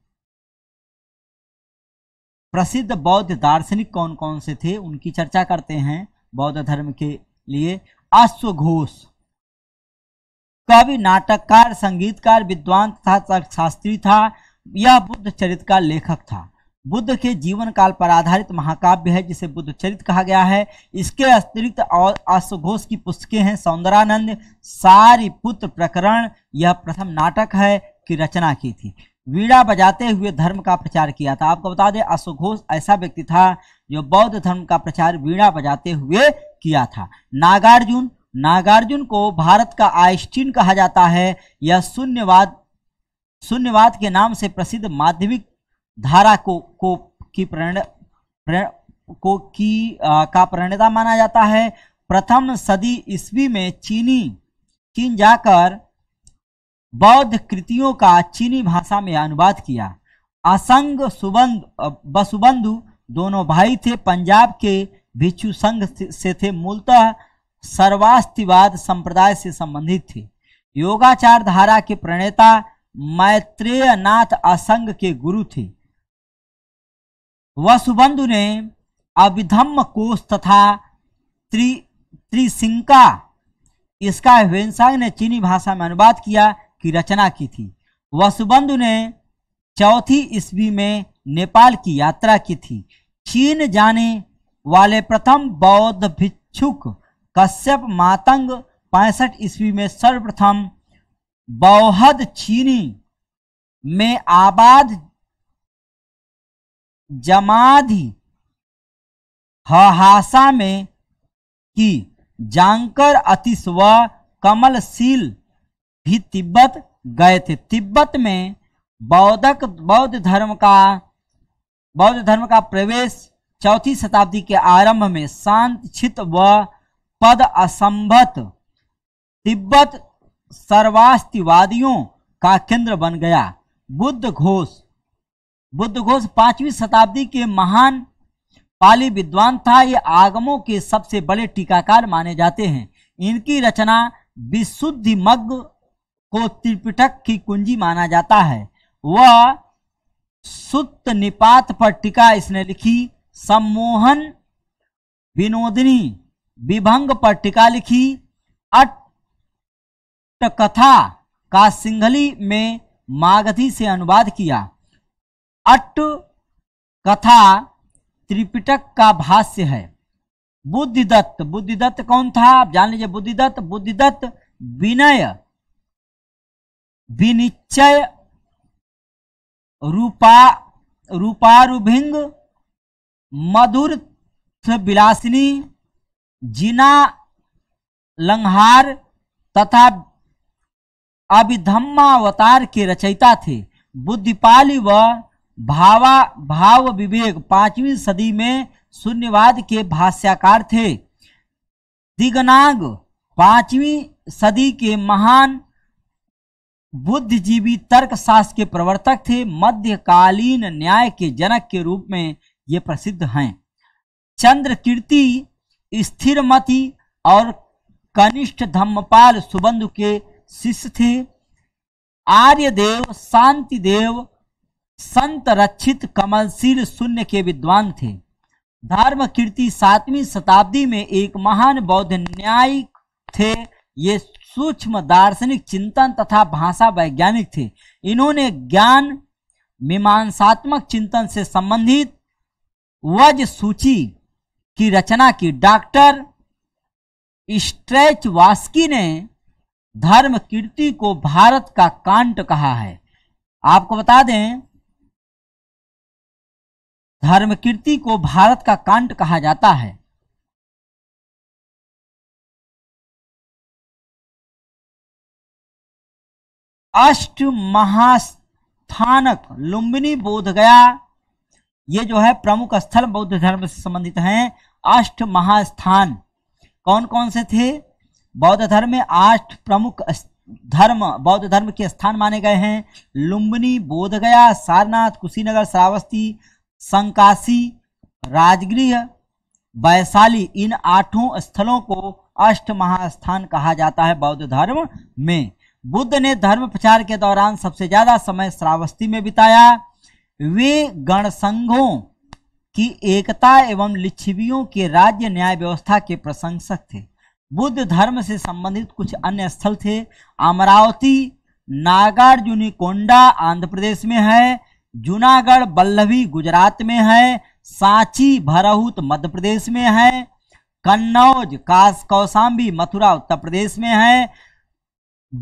प्रसिद्ध बौद्ध दार्शनिक कौन कौन से थे उनकी चर्चा करते हैं बौद्ध धर्म के लिए अश्वघोष कवि नाटककार संगीतकार विद्वान तथा शास्त्री था यह बुद्ध चरित का लेखक था बुद्ध के जीवन काल पर आधारित महाकाव्य है जिसे बुद्ध चरित कहा गया है इसके अतिरिक्त और अश्वघोष की पुस्तकें हैं सौंदरानंद सारी पुत्र प्रकरण यह प्रथम नाटक है की रचना की थी वीड़ा बजाते हुए धर्म का प्रचार किया था आपको बता दें अश्वघोष ऐसा व्यक्ति था जो बौद्ध धर्म का प्रचार वीणा बजाते हुए किया था नागार्जुन नागार्जुन को भारत का आइस्टीन कहा जाता है यह शून्यवाद शून्यवाद के नाम से प्रसिद्ध माध्यमिक धारा को को की प्रेरण को की आ, का प्रणेता माना जाता है प्रथम सदी ईस्वी में चीनी चीन जाकर बौद्ध कृतियों का चीनी भाषा में अनुवाद किया असंग सुबंध बसुबंधु दोनों भाई थे पंजाब के भिक्षु संघ से थे मूलतः सर्वास्तिवाद संप्रदाय से संबंधित थे योगाचार धारा के प्रणेता मैत्रेय नाथ असंग के गुरु थे वसुबंधु ने अभिधम्म कोष तथा त्रिशिंका त्रिसिंका इसका वेंसांग ने चीनी भाषा में अनुवाद किया की रचना की थी वसुबंधु ने चौथी ईस्वी में नेपाल की यात्रा की थी चीन जाने वाले प्रथम बौद्ध भिक्षुक कश्यप मातंग पैंसठ ईस्वी में सर्वप्रथम बौहद चीनी में आबाद जमाधि हहासा में की जानकर अतिश व कमलशील भी तिब्बत गए थे तिब्बत में बौद्धक बौद्ध धर्म का बौद्ध धर्म का प्रवेश चौथी शताब्दी के आरंभ में शांत छित व पद असंभत तिब्बत सर्वास्तिवादियों का केंद्र बन गया बुद्ध घोष बुद्ध घोष पांचवी शताब्दी के महान पाली विद्वान था ये आगमों के सबसे बड़े टीकाकार माने जाते हैं इनकी रचना विशुद्धि मग्ग को त्रिपिटक की कुंजी माना जाता है वह सुप्त निपात पर टीका इसने लिखी सम्मोहन विनोदनी विभंग पर टीका लिखी कथा का सिंघली में मागधी से अनुवाद किया अट कथा त्रिपिटक का भाष्य है बुद्धिदत्त बुद्धिदत्त कौन था आप जान लीजिए बुद्धिदत्त बुद्धिदत्त विनय विनिश्चय रूपा रूपारुभिंग मधुर विलासिनी जिना लंहार तथा अभिधम्मावतार के रचयिता थे बुद्धिपाली व भावा भाव विवेक पांचवी सदी में शून्यवाद के भाष्याकार थे दिगनाग पांचवी सदी के महान बुद्धिजीवी तर्कशास्त्र के प्रवर्तक थे मध्यकालीन न्याय के जनक के रूप में ये प्रसिद्ध हैं चंद्रकीर्ति स्थिरमति और कनिष्ठ धम्मपाल सुबंधु के शिष्य थे आर्यदेव शांति देव संत रक्षित कमलशील शून्य के विद्वान थे धर्म कीर्ति सातवीं शताब्दी में एक महान बौद्ध न्यायिक थे ये सूक्ष्म दार्शनिक चिंतन तथा भाषा वैज्ञानिक थे इन्होंने ज्ञान मीमांसात्मक चिंतन से संबंधित वज सूची की रचना की डॉक्टर स्ट्रेच वास्की ने धर्म कीर्ति को भारत का कांट कहा है आपको बता दें धर्म कीर्ति को भारत का कांट कहा जाता है अष्ट महास्थानक लुम्बिनी बोधगया ये जो है प्रमुख स्थल बौद्ध धर्म से संबंधित हैं अष्ट महास्थान कौन कौन से थे बौद्ध धर्म में आठ प्रमुख धर्म बौद्ध धर्म के स्थान माने गए हैं लुम्बिनी बोधगया सारनाथ कुशीनगर श्रावस्ती संकाशी राजगृह वैशाली इन आठों स्थलों को अष्ट महास्थान कहा जाता है बौद्ध धर्म में बुद्ध ने धर्म प्रचार के दौरान सबसे ज्यादा समय श्रावस्ती में बिताया वे गणसंघों की एकता एवं लिच्छवियों के राज्य न्याय व्यवस्था के प्रशंसक थे बुद्ध धर्म से संबंधित कुछ अन्य स्थल थे अमरावती नागार्जुनिकोंडा आंध्र प्रदेश में है जूनागढ़ बल्लभी गुजरात में है सांची भरहूत मध्य प्रदेश में है कन्नौज कास कौसाम्बी मथुरा उत्तर प्रदेश में है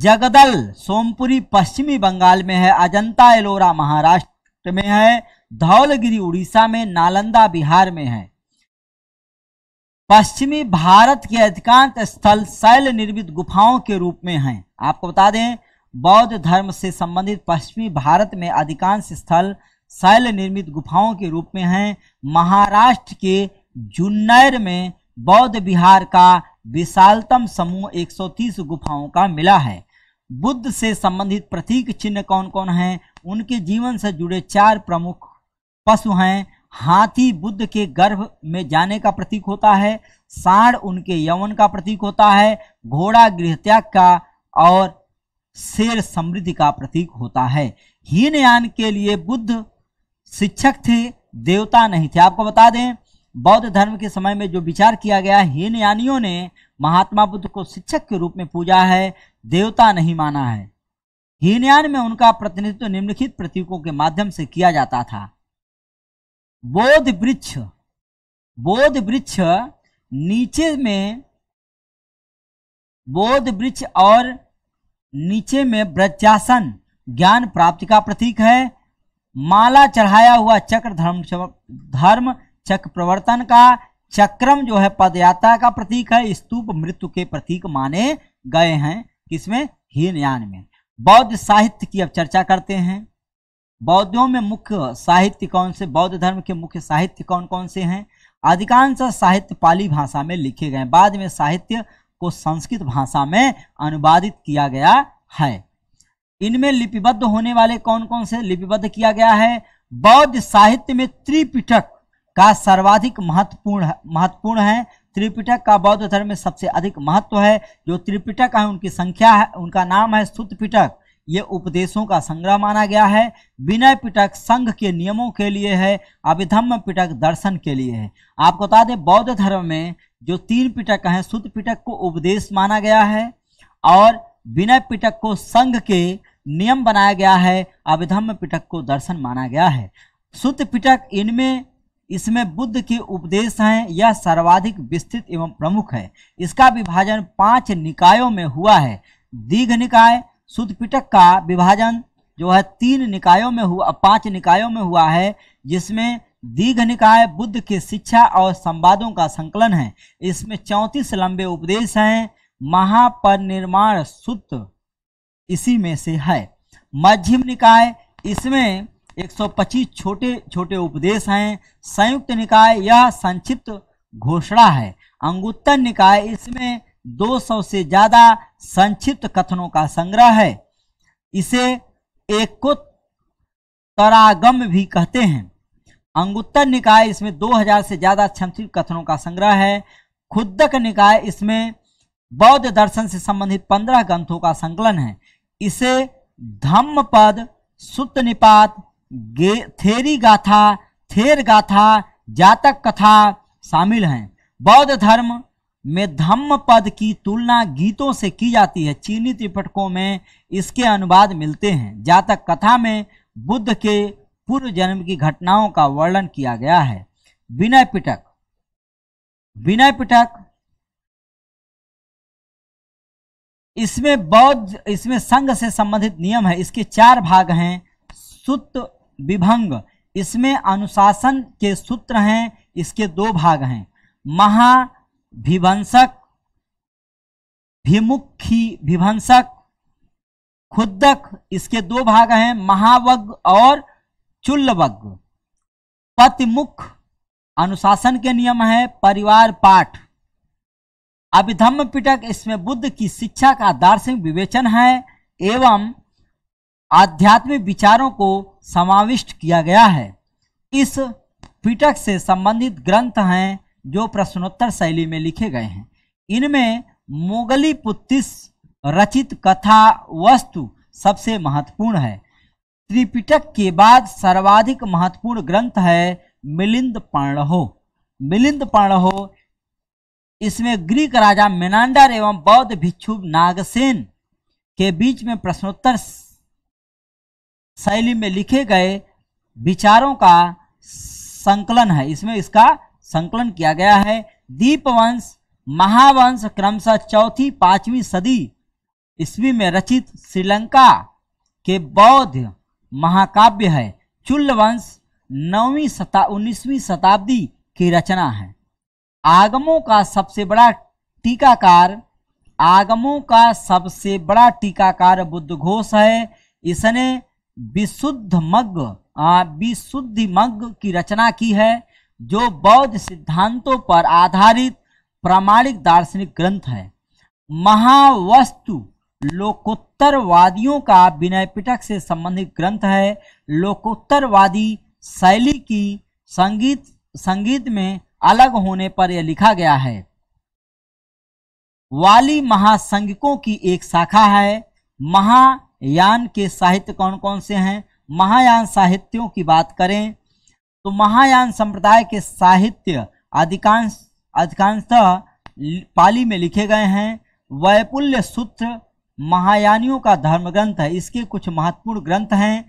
जगदल सोमपुरी पश्चिमी बंगाल में है अजंता एलोरा महाराष्ट्र में है धौलगिरी उड़ीसा में नालंदा बिहार में है पश्चिमी भारत के अधिकांश स्थल शैल निर्मित गुफाओं के रूप में हैं आपको बता दें बौद्ध धर्म से संबंधित पश्चिमी भारत में अधिकांश स्थल शैल निर्मित गुफाओं के रूप में हैं महाराष्ट्र के जुन्नैर में बौद्ध विहार का विशालतम समूह 130 गुफाओं का मिला है बुद्ध से संबंधित प्रतीक चिन्ह कौन कौन हैं उनके जीवन से जुड़े चार प्रमुख पशु हैं हाथी बुद्ध के गर्भ में जाने का प्रतीक होता है सांड उनके यवन का प्रतीक होता है घोड़ा गृह त्याग का और शेर समृद्धि का प्रतीक होता है हीनयान के लिए बुद्ध शिक्षक थे देवता नहीं थे आपको बता दें बौद्ध धर्म के समय में जो विचार किया गया यानियों ने महात्मा बुद्ध को शिक्षक के रूप में पूजा है देवता नहीं माना है हीनयान में उनका प्रतिनिधित्व निम्नलिखित प्रतीकों के माध्यम से किया जाता था बोध वृक्ष बोध वृक्ष नीचे में बोध वृक्ष और नीचे में व्रजासन ज्ञान प्राप्ति का प्रतीक है माला चढ़ाया हुआ चक्र धर्म धर्म चक प्रवर्तन का चक्रम जो है पदयात्रा का प्रतीक है स्तूप मृत्यु के प्रतीक माने गए हैं किसमें हीनयान में बौद्ध साहित्य की अब चर्चा करते हैं बौद्धों में मुख्य साहित्य कौन से बौद्ध धर्म के मुख्य साहित्य कौन कौन से हैं अधिकांश साहित्य पाली भाषा में लिखे गए बाद में साहित्य को संस्कृत भाषा में अनुवादित किया गया है इनमें लिपिबद्ध होने वाले कौन कौन से लिपिबद्ध किया गया है बौद्ध साहित्य में त्रिपिटक का सर्वाधिक महत्वपूर्ण महत्वपूर्ण है त्रिपिटक का बौद्ध धर्म में सबसे अधिक महत्व है जो त्रिपिटक है उनकी संख्या है उनका नाम है सुत पिटक ये उपदेशों का संग्रह माना गया है विनय पिटक संघ के नियमों के लिए है अभिधम्म पिटक दर्शन के लिए है आपको बता दें बौद्ध धर्म में जो तीन पिटक हैं सुत पिटक को उपदेश माना गया है और विनय पिटक को संघ के नियम बनाया गया है अभिधम्म पिटक को दर्शन माना गया है सुत पिटक इनमें इसमें बुद्ध के उपदेश हैं यह सर्वाधिक विस्तृत एवं प्रमुख है इसका विभाजन पांच निकायों में हुआ है दीघ निकाय सुदपिटक का विभाजन जो है तीन निकायों में हुआ पांच निकायों में हुआ है जिसमें दीघ निकाय बुद्ध के शिक्षा और संवादों का संकलन है इसमें चौंतीस लंबे उपदेश हैं महापरिनिर्माण सूत्र इसी में से है मध्यम निकाय इसमें 125 छोटे छोटे उपदेश हैं संयुक्त निकाय यह संक्षिप्त घोषणा है अंगुत्तर निकाय इसमें 200 से ज़्यादा संक्षिप्त कथनों का संग्रह है इसे तरागम भी कहते हैं अंगुत्तर निकाय इसमें 2000 से ज़्यादा संक्षिप्त कथनों का संग्रह है खुदक निकाय इसमें बौद्ध दर्शन से संबंधित पंद्रह ग्रंथों का संकलन है इसे धम्म पद सुत्त निपात थेरी गाथा थेर गाथा जातक कथा शामिल हैं बौद्ध धर्म में धम्म पद की तुलना गीतों से की जाती है चीनी त्रिपटकों में इसके अनुवाद मिलते हैं जातक कथा में बुद्ध के पूर्व जन्म की घटनाओं का वर्णन किया गया है विनय पिटक विनय पिटक इसमें बौद्ध इसमें संघ से संबंधित नियम है इसके चार भाग हैं सुत विभंग इसमें अनुशासन के सूत्र हैं इसके दो भाग हैं महाभिवंशक भिमुखी विभंसक खुदक इसके दो भाग हैं महावग और चुल्लवग पतिमुख अनुशासन के नियम है परिवार पाठ अभिधम्म पिटक इसमें बुद्ध की शिक्षा का दार्शनिक विवेचन है एवं आध्यात्मिक विचारों को समाविष्ट किया गया है इस पीटक से संबंधित ग्रंथ हैं जो प्रश्नोत्तर शैली में लिखे गए हैं इनमें मोगली पुत्तिस रचित कथा वस्तु सबसे महत्वपूर्ण है त्रिपिटक के बाद सर्वाधिक महत्वपूर्ण ग्रंथ है मिलिंद पर्णहो मिलिंद पर्णहो इसमें ग्रीक राजा मेनांडर एवं बौद्ध भिक्षु नागसेन के बीच में प्रश्नोत्तर शैली में लिखे गए विचारों का संकलन है इसमें इसका संकलन किया गया है दीपवंश महावंश क्रमशः चौथी पांचवी सदी ईस्वी में रचित श्रीलंका के बौद्ध महाकाव्य है चुल्ल वंश नौवीं शता उन्नीसवीं शताब्दी की रचना है आगमों का सबसे बड़ा टीकाकार आगमों का सबसे बड़ा टीकाकार बुद्ध घोष है इसने विशुद्ध मग विशुद्धि मग की रचना की है जो बौद्ध सिद्धांतों पर आधारित प्रामाणिक दार्शनिक ग्रंथ है महावस्तु लोकोत्तरवादियों का विनय पिटक से संबंधित ग्रंथ है लोकोत्तरवादी शैली की संगीत संगीत में अलग होने पर यह लिखा गया है वाली महासंगिकों की एक शाखा है महा यान के साहित्य कौन कौन से हैं महायान साहित्यों की बात करें तो महायान संप्रदाय के साहित्य अधिकांश अधिकांशतः पाली में लिखे गए हैं वैपुल्य सूत्र महायानियों का धर्म ग्रंथ है इसके कुछ महत्वपूर्ण ग्रंथ हैं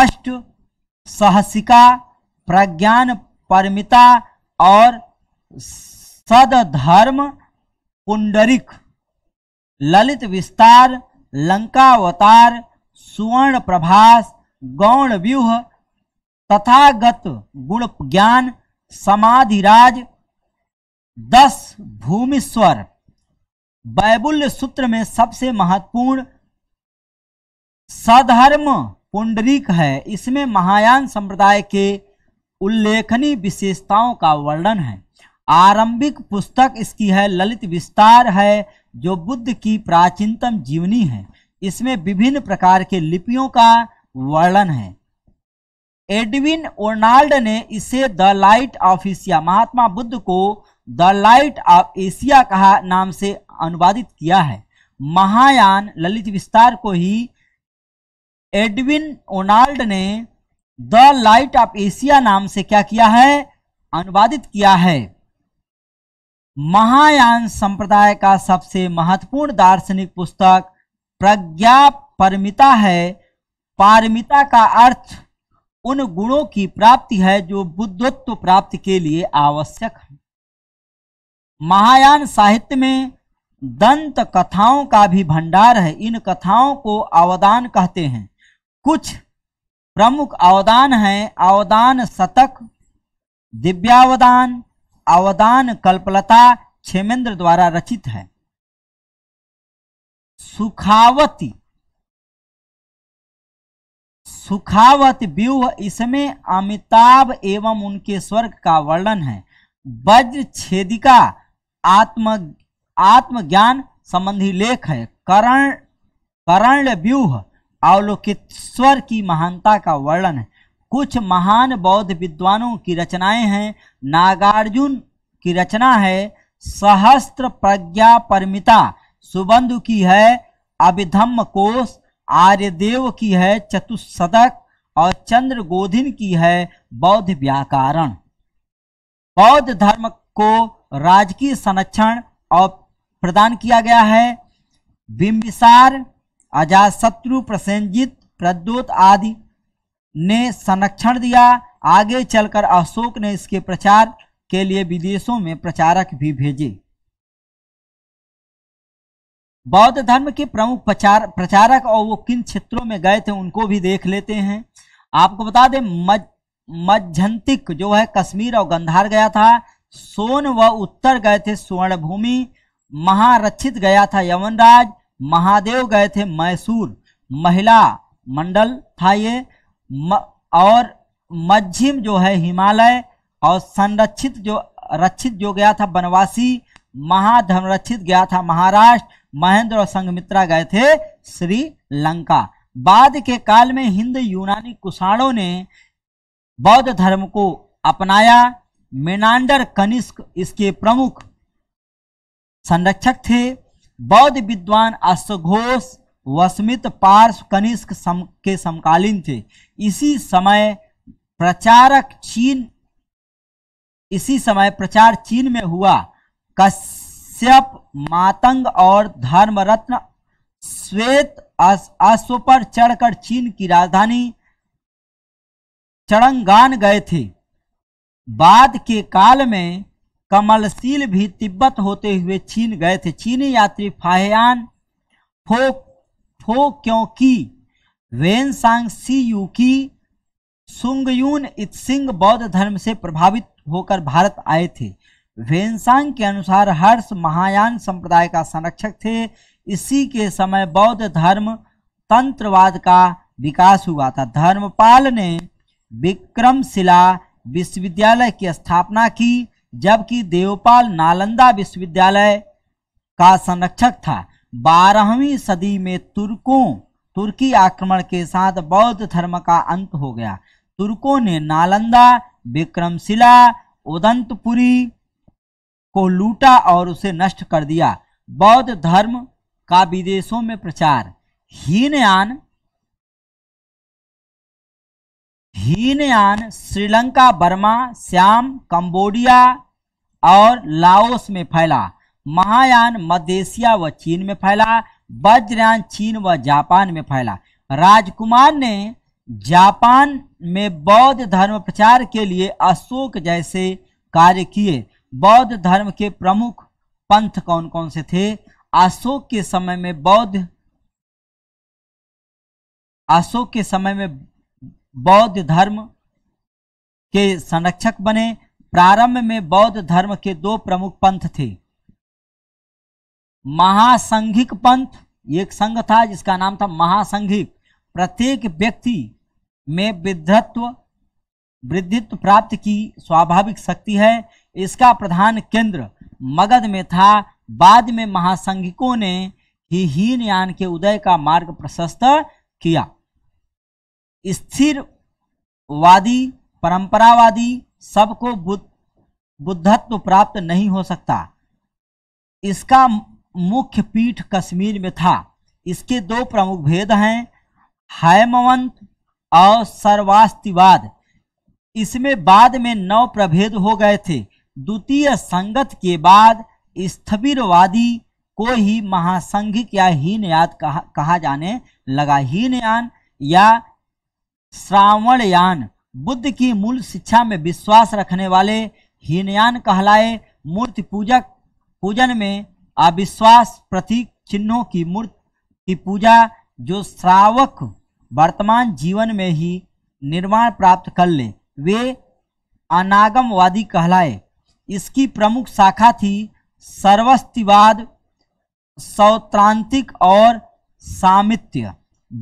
अष्ट सहसिका प्रज्ञान परमिता और सदधर्म पुंडरिक ललित विस्तार लंका अवतार सुवर्ण प्रभास गौण व्यूह तथागत गुण ज्ञान समाधिराज दस भूमिस्वर बैबुल्य सूत्र में सबसे महत्वपूर्ण सधर्म पुंडरीक है इसमें महायान संप्रदाय के उल्लेखनीय विशेषताओं का वर्णन है आरंभिक पुस्तक इसकी है ललित विस्तार है जो बुद्ध की प्राचीनतम जीवनी है इसमें विभिन्न प्रकार के लिपियों का वर्णन है एडविन ओर्नाल्ड ने इसे the light of Asia Mahatma Buddha को द लाइट ऑफ एशिया कहा नाम से अनुवादित किया है महायान ललित विस्तार को ही एडविन ओनाल्ड ने द लाइट ऑफ एशिया नाम से क्या किया है अनुवादित किया है महायान संप्रदाय का सबसे महत्वपूर्ण दार्शनिक पुस्तक प्रज्ञा परमिता है पारमिता का अर्थ उन गुणों की प्राप्ति है जो बुद्धत्व प्राप्ति के लिए आवश्यक है महायान साहित्य में दंत कथाओं का भी भंडार है इन कथाओं को अवदान कहते हैं कुछ प्रमुख अवदान हैं अवदान शतक दिव्यावदान अवदान कल्पलता क्षेमेंद्र द्वारा रचित है सुखावती सुखावत व्यूह इसमें अमिताभ एवं उनके स्वर्ग का वर्णन है वज्र छेदिका आत्म आत्मज्ञान संबंधी लेख है करण करण व्यूह अवलोकितेश्वर की महानता का वर्णन है कुछ महान बौद्ध विद्वानों की रचनाएं हैं नागार्जुन की रचना है सहस्त्र प्रज्ञा परमिता सुबंधु की है अभिधम्म कोश आर्यदेव की है चतुशतक और चंद्र गोधिन की है बौद्ध व्याकरण बौद्ध धर्म को राजकीय संरक्षण और प्रदान किया गया है बिम्बिसार अजाशत्रु प्रसेंजित प्रद्योत आदि ने संरक्षण दिया आगे चलकर अशोक ने इसके प्रचार के लिए विदेशों में प्रचारक भी भेजे बौद्ध धर्म के प्रमुख प्रचार प्रचारक और वो किन क्षेत्रों में गए थे उनको भी देख लेते हैं आपको बता दें मज्जंतिक मध्यंतिक जो है कश्मीर और गंधार गया था सोन व उत्तर गए थे भूमि महारक्षित गया था यमनराज महादेव गए थे मैसूर महिला मंडल था ये म, और मध्यम जो है हिमालय और संरक्षित जो रक्षित जो गया था बनवासी महाधमरक्षित गया था महाराष्ट्र महेंद्र और संगमित्रा गए थे श्रीलंका बाद के काल में हिंद यूनानी कुषाणों ने बौद्ध धर्म को अपनाया मेनांडर कनिष्क इसके प्रमुख संरक्षक थे बौद्ध विद्वान अश्वघोष वस्मित पार्श्व कनिष्क सम, के समकालीन थे इसी समय प्रचारक चीन इसी समय प्रचार चीन में हुआ कश्यप मातंग और धर्मरत्न श्वेत अश्व पर चढ़कर चीन की राजधानी चरंगान गए थे बाद के काल में कमलशील भी तिब्बत होते हुए चीन गए थे चीनी यात्री फाहयान फो फो क्योंकि वेन सांग सी यू की सुंगयून इत्सिंग बौद्ध धर्म से प्रभावित होकर भारत आए थे वेनसांग के अनुसार हर्ष महायान संप्रदाय का संरक्षक थे इसी के समय बौद्ध धर्म तंत्रवाद का विकास हुआ था धर्मपाल ने विक्रमशिला विश्वविद्यालय की स्थापना की जबकि देवपाल नालंदा विश्वविद्यालय का संरक्षक था बारहवीं सदी में तुर्कों तुर्की आक्रमण के साथ बौद्ध धर्म का अंत हो गया तुर्कों ने नालंदा विक्रमशिला उदंतपुरी को लूटा और उसे नष्ट कर दिया बौद्ध धर्म का विदेशों में प्रचार Hinayana Hinayana Sri Lanka Burma Siam Cambodia और लाओस में फैला महायान मध्य एशिया व चीन में फैला वज्रयान चीन व जापान में फैला राजकुमार ने जापान में बौद्ध धर्म प्रचार के लिए अशोक जैसे कार्य किए बौद्ध धर्म के प्रमुख पंथ कौन कौन से थे अशोक के समय में बौद्ध अशोक के समय में बौद्ध धर्म के संरक्षक बने प्रारंभ में बौद्ध धर्म के दो प्रमुख पंथ थे महासंघिक पंथ एक संघ था जिसका नाम था महासंघिक प्रत्येक व्यक्ति में वृद्धत्व वृद्धित्व प्राप्त की स्वाभाविक शक्ति है इसका प्रधान केंद्र मगध में था बाद में महासंघिकों ने ही हीन यान के उदय का मार्ग प्रशस्त किया स्थिरवादी परंपरावादी सबको बुद्धत्व प्राप्त नहीं हो सकता इसका मुख्य पीठ कश्मीर में था इसके दो प्रमुख भेद हैं हैमवंत और सर्वास्तिवाद इसमें बाद में नौ प्रभेद हो गए थे द्वितीय संगत के बाद स्थबीरवादी को ही महासंघिक या याद कहा, कहा जाने लगा यान या श्रावणयान बुद्ध की मूल शिक्षा में विश्वास रखने वाले हीनयान कहलाए मूर्ति पूजक पूजन में अविश्वास प्रतीक चिन्हों की मूर्ति की पूजा जो श्रावक वर्तमान जीवन में ही निर्माण प्राप्त कर ले वे अनागमवादी कहलाए इसकी प्रमुख शाखा थी सर्वस्तिवाद सौत्रांतिक और सामित्य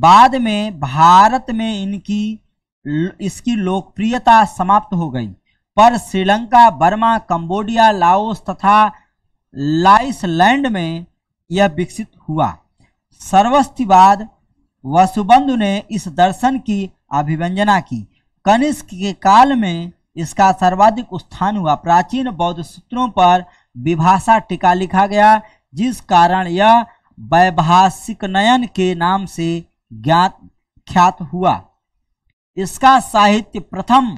बाद में भारत में इनकी इसकी लोकप्रियता समाप्त हो गई पर श्रीलंका बर्मा कंबोडिया लाओस तथा लाइसलैंड में यह विकसित हुआ सर्वस्तिवाद वसुबंधु ने इस दर्शन की अभिव्यंजना की कनिष्क के काल में इसका सर्वाधिक स्थान हुआ प्राचीन बौद्ध सूत्रों पर विभाषा टीका लिखा गया जिस कारण यह वैभाषिक नयन के नाम से ज्ञात ख्यात हुआ इसका साहित्य प्रथम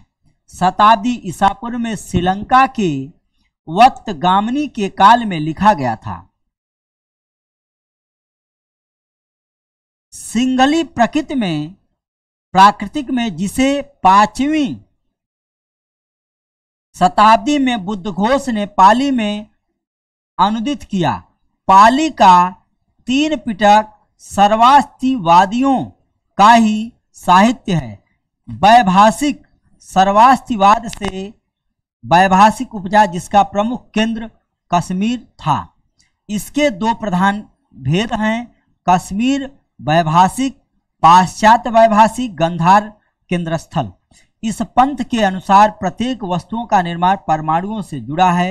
शताब्दी ईसापुर में श्रीलंका के वक्त गामनी के काल में लिखा गया था सिंगली प्रकृति में प्राकृतिक में जिसे पांचवी शताब्दी में बुद्ध घोष ने पाली में अनुदित किया पाली का तीन पिटक सर्वास्थ्यवादियों का ही साहित्य है वैभाषिक सर्वास्तिवाद से वैभाषिक उपजा जिसका प्रमुख केंद्र कश्मीर था इसके दो प्रधान भेद हैं कश्मीर वैभाषिक पाश्चात्य वैभाषिक गंधार स्थल इस पंथ के अनुसार प्रत्येक वस्तुओं का निर्माण परमाणुओं से जुड़ा है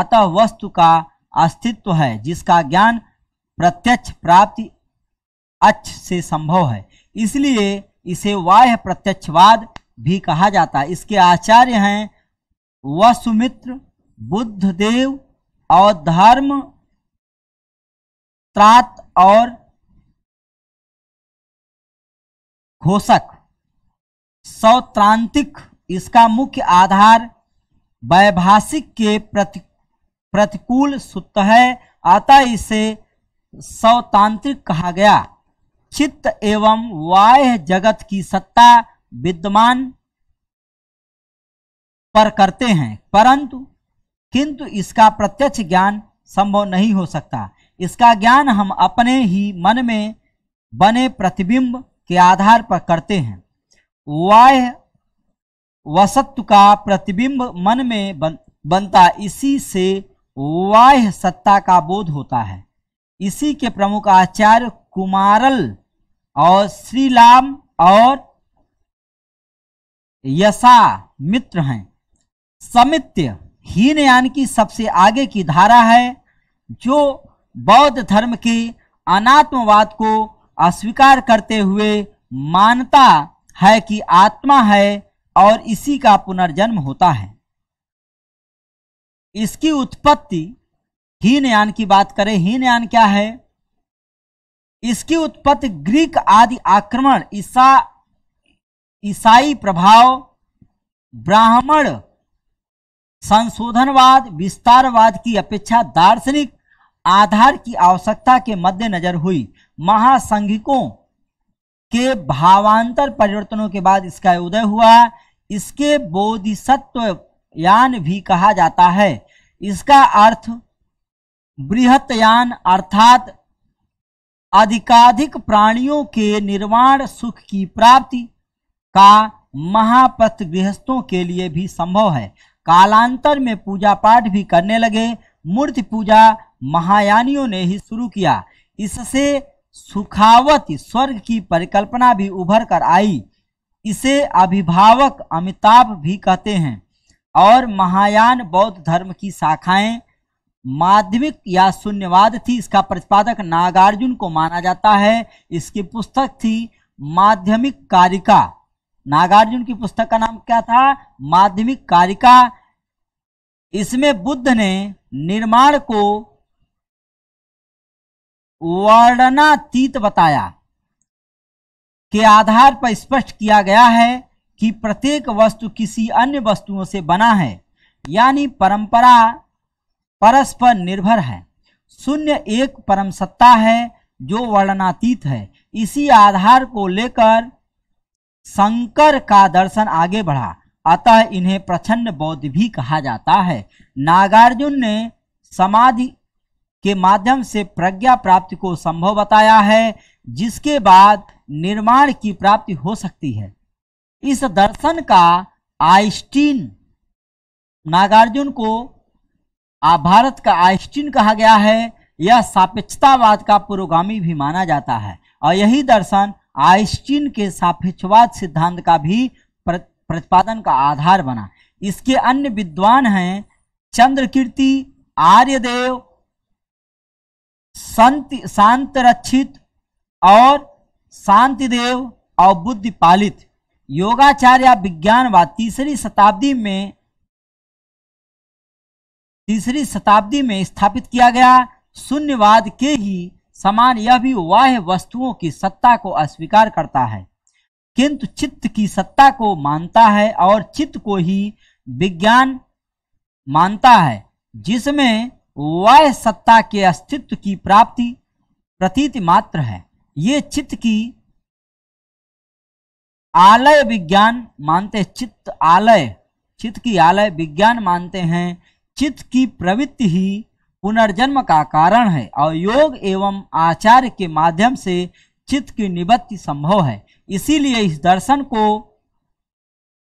अतः वस्तु का अस्तित्व है जिसका ज्ञान प्रत्यक्ष प्राप्ति अच्छ से संभव है इसलिए इसे वाह्य प्रत्यक्षवाद भी कहा जाता है इसके आचार्य हैं वसुमित्र बुद्धदेव और धर्म त्रात और घोषक सौत्रांतिक इसका मुख्य आधार वैभाषिक के प्रति प्रतिकूल सूत्र है अतः इसे सौतांत्रिक कहा गया चित्त एवं वाह जगत की सत्ता विद्यमान पर करते हैं परंतु किंतु इसका प्रत्यक्ष ज्ञान संभव नहीं हो सकता इसका ज्ञान हम अपने ही मन में बने प्रतिबिंब के आधार पर करते हैं वाय वसत्व का प्रतिबिंब मन में बन, बनता इसी से वाह सत्ता का बोध होता है इसी के प्रमुख आचार्य कुमारल और श्रीलाम और यशा मित्र हैं समित्य हीन यान की सबसे आगे की धारा है जो बौद्ध धर्म के अनात्मवाद को अस्वीकार करते हुए मानता है कि आत्मा है और इसी का पुनर्जन्म होता है इसकी उत्पत्ति हीन यान की बात करें हीन यान क्या है इसकी उत्पत्ति ग्रीक आदि आक्रमण ईसा ईसाई प्रभाव ब्राह्मण संशोधनवाद विस्तारवाद की अपेक्षा दार्शनिक आधार की आवश्यकता के मद्देनजर हुई महासंघिकों के भावांतर परिवर्तनों के बाद इसका उदय हुआ इसके बोधिसत्व यान भी कहा जाता है इसका अर्थ बृहत यान अर्थात अधिकाधिक प्राणियों के निर्वाण सुख की प्राप्ति का महापथ गृहस्थों के लिए भी संभव है कालांतर में पूजा पाठ भी करने लगे मूर्ति पूजा महायानियों ने ही शुरू किया इससे सुखावत स्वर्ग की परिकल्पना भी उभर कर आई इसे अभिभावक अमिताभ भी कहते हैं और महायान बौद्ध धर्म की शाखाएं माध्यमिक या शून्यवाद थी इसका प्रतिपादक नागार्जुन को माना जाता है इसकी पुस्तक थी माध्यमिक कारिका नागार्जुन की पुस्तक का नाम क्या था माध्यमिक कारिका इसमें बुद्ध ने निर्माण को वर्णनातीत बताया के आधार पर स्पष्ट किया गया है कि प्रत्येक वस्तु किसी अन्य वस्तुओं से बना है यानी परंपरा परस्पर निर्भर है शून्य एक परम सत्ता है जो वर्णनातीत है इसी आधार को लेकर शंकर का दर्शन आगे बढ़ा अतः इन्हें प्रचंड बौद्ध भी कहा जाता है नागार्जुन ने समाधि के माध्यम से प्रज्ञा प्राप्ति को संभव बताया है जिसके बाद निर्माण की प्राप्ति हो सकती है इस दर्शन का आइस्टीन नागार्जुन को भारत का आइस्टीन कहा गया है यह सापेक्षतावाद का पुरोगामी भी माना जाता है और यही दर्शन आइस्टीन के सापेक्षवाद सिद्धांत का भी प्रतिपादन का आधार बना इसके अन्य विद्वान हैं चंद्रकीर्ति आर्यदेव संत शांत रक्षित और शांति देव और बुद्धि पालित योगाचार्य विज्ञान व तीसरी शताब्दी में तीसरी शताब्दी में स्थापित किया गया शून्यवाद के ही समान यह भी वाह्य वस्तुओं की सत्ता को अस्वीकार करता है किंतु चित्त की सत्ता को मानता है और चित्त को ही विज्ञान मानता है जिसमें वह सत्ता के अस्तित्व की प्राप्ति प्रतीत मात्र है ये चित्त की आलय विज्ञान मानते चित्त आलय चित्त की आलय विज्ञान मानते हैं चित्त की प्रवृत्ति ही पुनर्जन्म का कारण है और योग एवं आचार्य के माध्यम से चित्त की निवृत्ति संभव है इसीलिए इस दर्शन को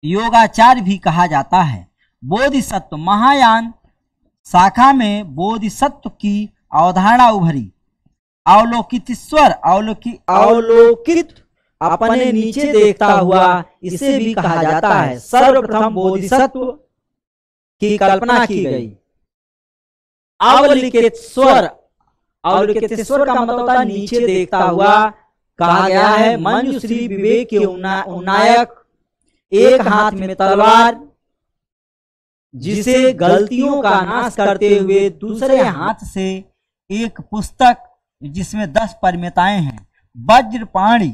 योगाचार्य भी कहा जाता है बोधिसत्व महायान शाखा में बोधिसत्व की अवधारणा उभरी अवलोकितेश्वर अवलोकि अवलोकित अपने नीचे देखता हुआ इसे भी कहा जाता है सर्वप्रथम बोधिसत्व की कल्पना की गई अवलिकेश्वर अवलिकेश्वर का मतलब होता है नीचे देखता हुआ कहा गया है मंजू श्री विवेक के उन्नायक एक हाथ में तलवार जिसे गलतियों का नाश करते हुए दूसरे हाथ से एक पुस्तक जिसमें दस परिमिताएं हैं वज्रपाणी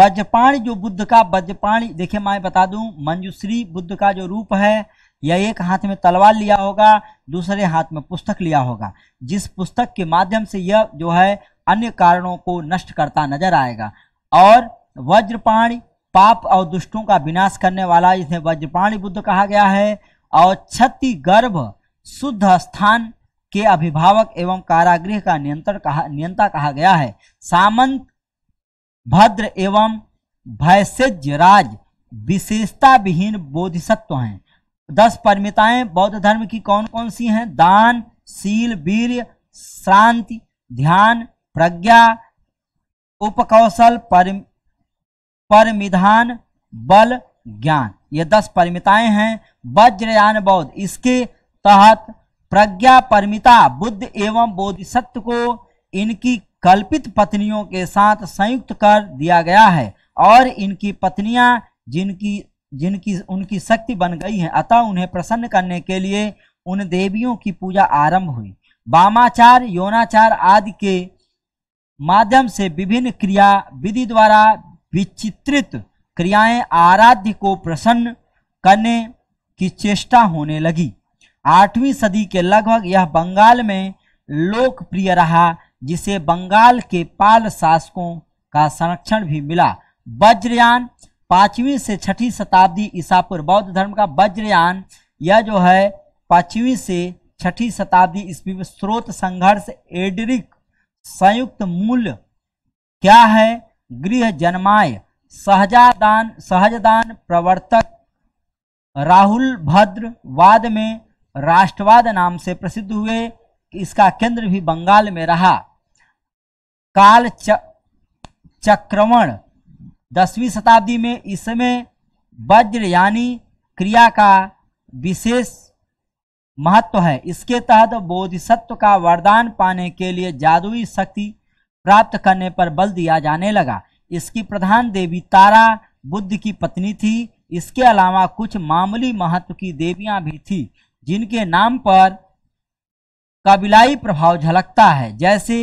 वज्रपाणी जो बुद्ध का वज्रपाणी देखिए मैं बता दूं मंजूश्री बुद्ध का जो रूप है या एक हाथ में तलवार लिया होगा दूसरे हाथ में पुस्तक लिया होगा जिस पुस्तक के माध्यम से यह जो है अन्य कारणों को नष्ट करता नजर आएगा और वज्रपाणी पाप और दुष्टों का विनाश करने वाला इसे वज्रपाणी बुद्ध कहा गया है और क्षति गर्भ शुद्ध स्थान के अभिभावक एवं कारागृह का नियंत्रण कहा नियंता कहा गया है सामंत भद्र एवं भैसेज्य राज विशेषता विहीन बोधिसत्व हैं दस परमिताएं बौद्ध धर्म की कौन कौन सी हैं दान शील वीर शांति ध्यान प्रज्ञा उपकौशल परम परमिधान बल ज्ञान ये दस परिमिताएं हैं वज्रयान बौद्ध इसके तहत प्रज्ञा परमिता बुद्ध एवं बोधिसत्व को इनकी कल्पित पत्नियों के साथ संयुक्त कर दिया गया है और इनकी पत्नियां जिनकी जिनकी उनकी शक्ति बन गई हैं अतः उन्हें प्रसन्न करने के लिए उन देवियों की पूजा आरंभ हुई बामाचार योनाचार आदि के माध्यम से विभिन्न क्रिया विधि द्वारा विचित्रित क्रियाएं आराध्य को प्रसन्न करने की चेष्टा होने लगी आठवीं सदी के लगभग यह बंगाल में लोकप्रिय रहा जिसे बंगाल के पाल शासकों का संरक्षण भी मिला वज्रयान पांचवीं से छठी शताब्दी ईसापुर बौद्ध धर्म का वज्रयान यह जो है पांचवीं से छठी शताब्दी ईस्वी में स्रोत संघर्ष एडरिक संयुक्त मूल क्या है गृह जन्माय सहजादान सहजदान प्रवर्तक राहुल भद्र वाद में राष्ट्रवाद नाम से प्रसिद्ध हुए इसका केंद्र भी बंगाल में रहा काल च, चक्रमण दसवीं शताब्दी में इसमें वज्र यानी क्रिया का विशेष महत्व है इसके तहत बोधिसत्व का वरदान पाने के लिए जादुई शक्ति प्राप्त करने पर बल दिया जाने लगा इसकी प्रधान देवी तारा बुद्ध की पत्नी थी इसके अलावा कुछ मामूली महत्व की देवियां भी थी जिनके नाम पर कबिलाई प्रभाव झलकता है जैसे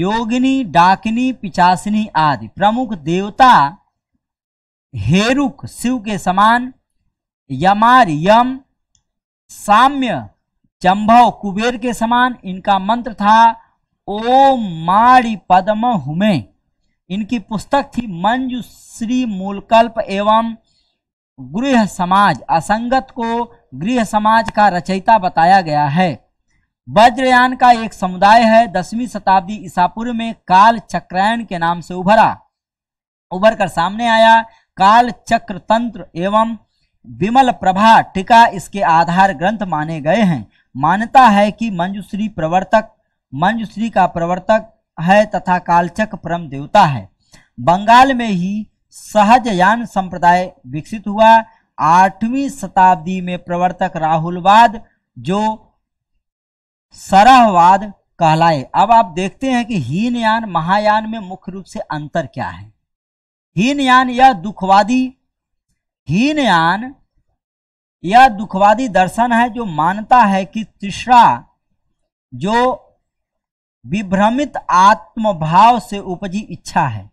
योगिनी डाकिनी पिचासनी आदि प्रमुख देवता हेरुक शिव के समान यमार यम साम्य चंभव कुबेर के समान इनका मंत्र था ओम माड़ी पद्म हुमें इनकी पुस्तक थी श्री मूलकल्प एवं गृह समाज असंगत को गृह समाज का रचयिता बताया गया है वज्रयान का एक समुदाय है दसवीं शताब्दी ईसापुर में काल चक्रायन के नाम से उभरा उभर कर सामने आया काल चक्र तंत्र एवं विमल प्रभा टीका इसके आधार ग्रंथ माने गए हैं मान्यता है कि मंजुश्री प्रवर्तक मंजुश्री का प्रवर्तक है तथा कालचक परम देवता है बंगाल में ही सहजयान संप्रदाय विकसित हुआ आठवीं शताब्दी में प्रवर्तक राहुलवाद जो सरहवाद कहलाए अब आप देखते हैं कि हीनयान महायान में मुख्य रूप से अंतर क्या है हीनयान यह दुखवादी हीनयान यह दुखवादी दर्शन है जो मानता है कि तीसरा जो विभ्रमित आत्मभाव से उपजी इच्छा है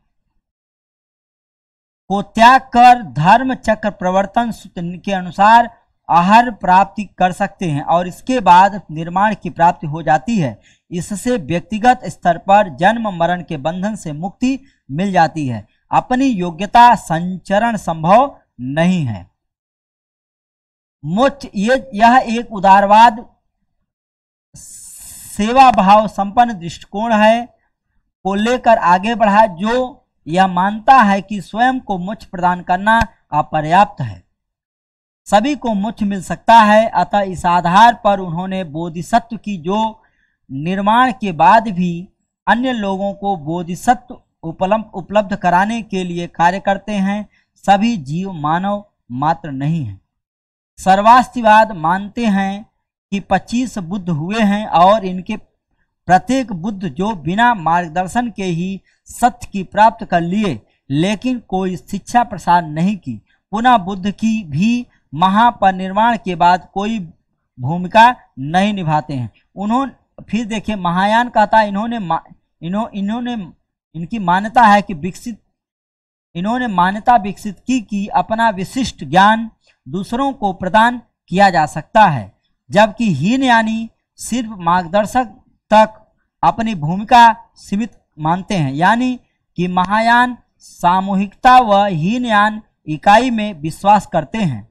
को त्याग कर धर्म चक्र प्रवर्तन सूत्र के अनुसार आहार प्राप्ति कर सकते हैं और इसके बाद निर्माण की प्राप्ति हो जाती है इससे व्यक्तिगत स्तर पर जन्म मरण के बंधन से मुक्ति मिल जाती है अपनी योग्यता संचरण संभव नहीं है मुच्छ ये यह एक उदारवाद सेवा भाव संपन्न दृष्टिकोण है को लेकर आगे बढ़ा जो यह मानता है कि स्वयं को मुच्छ प्रदान करना अपर्याप्त है सभी को मुच्छ मिल सकता है अतः इस आधार पर उन्होंने बोधिसत्व की जो निर्माण के बाद भी अन्य लोगों को बोधिसत्व उपलब्ध उपलब्ध कराने के लिए कार्य करते हैं सभी जीव मानव मात्र नहीं है सर्वास्तिवाद मानते हैं कि 25 बुद्ध हुए हैं और इनके प्रत्येक बुद्ध जो बिना मार्गदर्शन के ही सत्य की प्राप्त कर लिए लेकिन कोई शिक्षा प्रसार नहीं की पुनः बुद्ध की भी महापरिनिर्वाण के बाद कोई भूमिका नहीं निभाते हैं उन्होंने फिर देखिए महायान कहता इन्होंने इन्हों इन्होंने इनकी मान्यता है कि विकसित इन्होंने मान्यता विकसित की कि अपना विशिष्ट ज्ञान दूसरों को प्रदान किया जा सकता है जबकि हीन यानी सिर्फ मार्गदर्शक तक अपनी भूमिका सीमित मानते हैं यानी कि महायान सामूहिकता व हीनयान इकाई में विश्वास करते हैं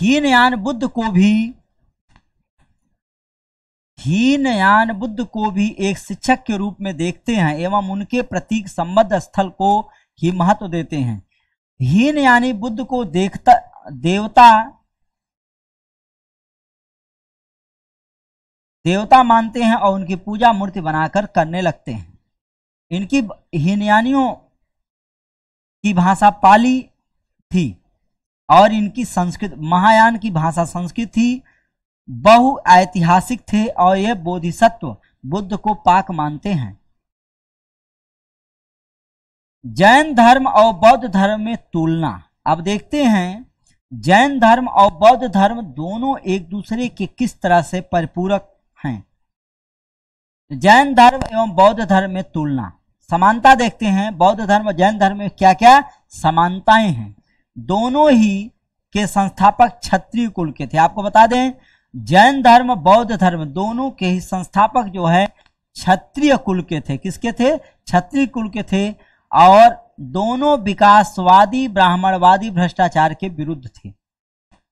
हीनयान बुद्ध को भी यान बुद्ध को भी एक शिक्षक के रूप में देखते हैं एवं उनके प्रतीक संबद्ध स्थल को ही महत्व देते हैं हीन यानी बुद्ध को देखता देवता देवता मानते हैं और उनकी पूजा मूर्ति बनाकर करने लगते हैं इनकी हीनयानियों की भाषा पाली थी और इनकी संस्कृत महायान की भाषा संस्कृत थी बहु ऐतिहासिक थे और ये बोधिसत्व बुद्ध को पाक मानते हैं जैन धर्म और बौद्ध धर्म में तुलना अब देखते हैं जैन धर्म और बौद्ध धर्म दोनों एक दूसरे के किस तरह से परिपूरक हैं जैन धर्म एवं बौद्ध धर्म में तुलना समानता देखते हैं बौद्ध धर्म और जैन धर्म में क्या क्या समानताएं हैं दोनों ही के संस्थापक क्षत्रिय कुल के थे आपको बता दें जैन धर्म बौद्ध धर्म दोनों के ही संस्थापक जो है क्षत्रिय कुल के थे किसके थे क्षत्रिय कुल के थे और दोनों विकासवादी ब्राह्मणवादी भ्रष्टाचार के विरुद्ध थे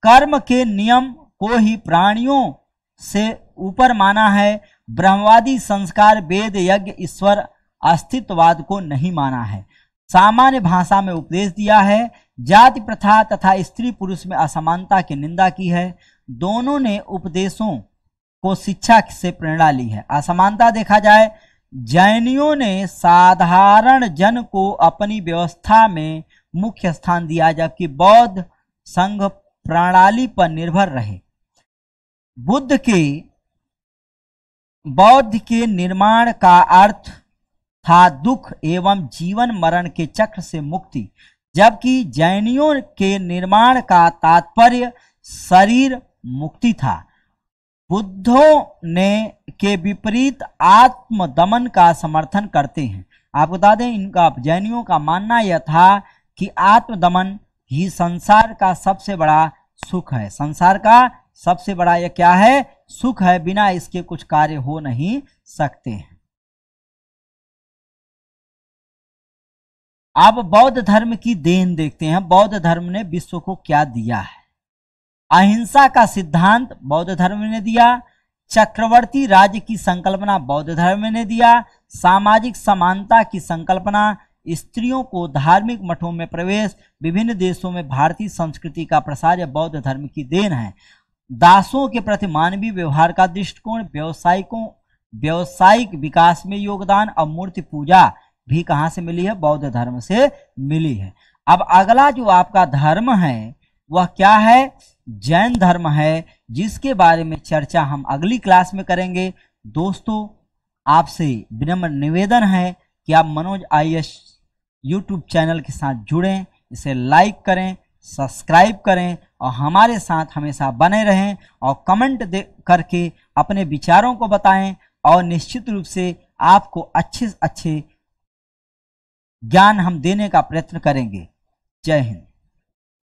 कर्म के नियम को ही प्राणियों से ऊपर माना है ब्रह्मवादी संस्कार वेद यज्ञ ईश्वर अस्तित्ववाद को नहीं माना है सामान्य भाषा में उपदेश दिया है जाति प्रथा तथा स्त्री पुरुष में असमानता की निंदा की है दोनों ने उपदेशों को शिक्षा से प्रेरणा ली है असमानता देखा जाए जैनियों ने साधारण जन को अपनी व्यवस्था में मुख्य स्थान दिया जबकि बौद्ध संघ प्रणाली पर निर्भर रहे बुद्ध के बौद्ध के निर्माण का अर्थ था दुख एवं जीवन मरण के चक्र से मुक्ति जबकि जैनियों के निर्माण का तात्पर्य शरीर मुक्ति था बुद्धों ने के विपरीत आत्म दमन का समर्थन करते हैं आप बता दें इनका जैनियों का मानना यह था कि आत्म दमन ही संसार का सबसे बड़ा सुख है संसार का सबसे बड़ा यह क्या है सुख है बिना इसके कुछ कार्य हो नहीं सकते हैं आप बौद्ध धर्म की देन देखते हैं बौद्ध धर्म ने विश्व को क्या दिया है अहिंसा का सिद्धांत बौद्ध धर्म ने दिया चक्रवर्ती राज्य की संकल्पना बौद्ध धर्म ने दिया सामाजिक समानता की संकल्पना स्त्रियों को धार्मिक मठों में प्रवेश विभिन्न देशों में भारतीय संस्कृति का प्रसार या बौद्ध धर्म की देन है दासों के प्रति मानवीय व्यवहार का दृष्टिकोण व्यवसायिकों व्यवसायिक विकास में योगदान और मूर्ति पूजा भी कहाँ से मिली है बौद्ध धर्म से मिली है अब अगला जो आपका धर्म है वह क्या है जैन धर्म है जिसके बारे में चर्चा हम अगली क्लास में करेंगे दोस्तों आपसे विनम्र निवेदन है कि आप Manoj I S YouTube channel के साथ जुड़ें इसे लाइक करें सब्सक्राइब करें और हमारे साथ हमेशा बने रहें और कमेंट दे करके अपने विचारों को बताएं और निश्चित रूप से आपको अच्छे अच्छे ज्ञान हम देने का प्रयत्न करेंगे जय हिंद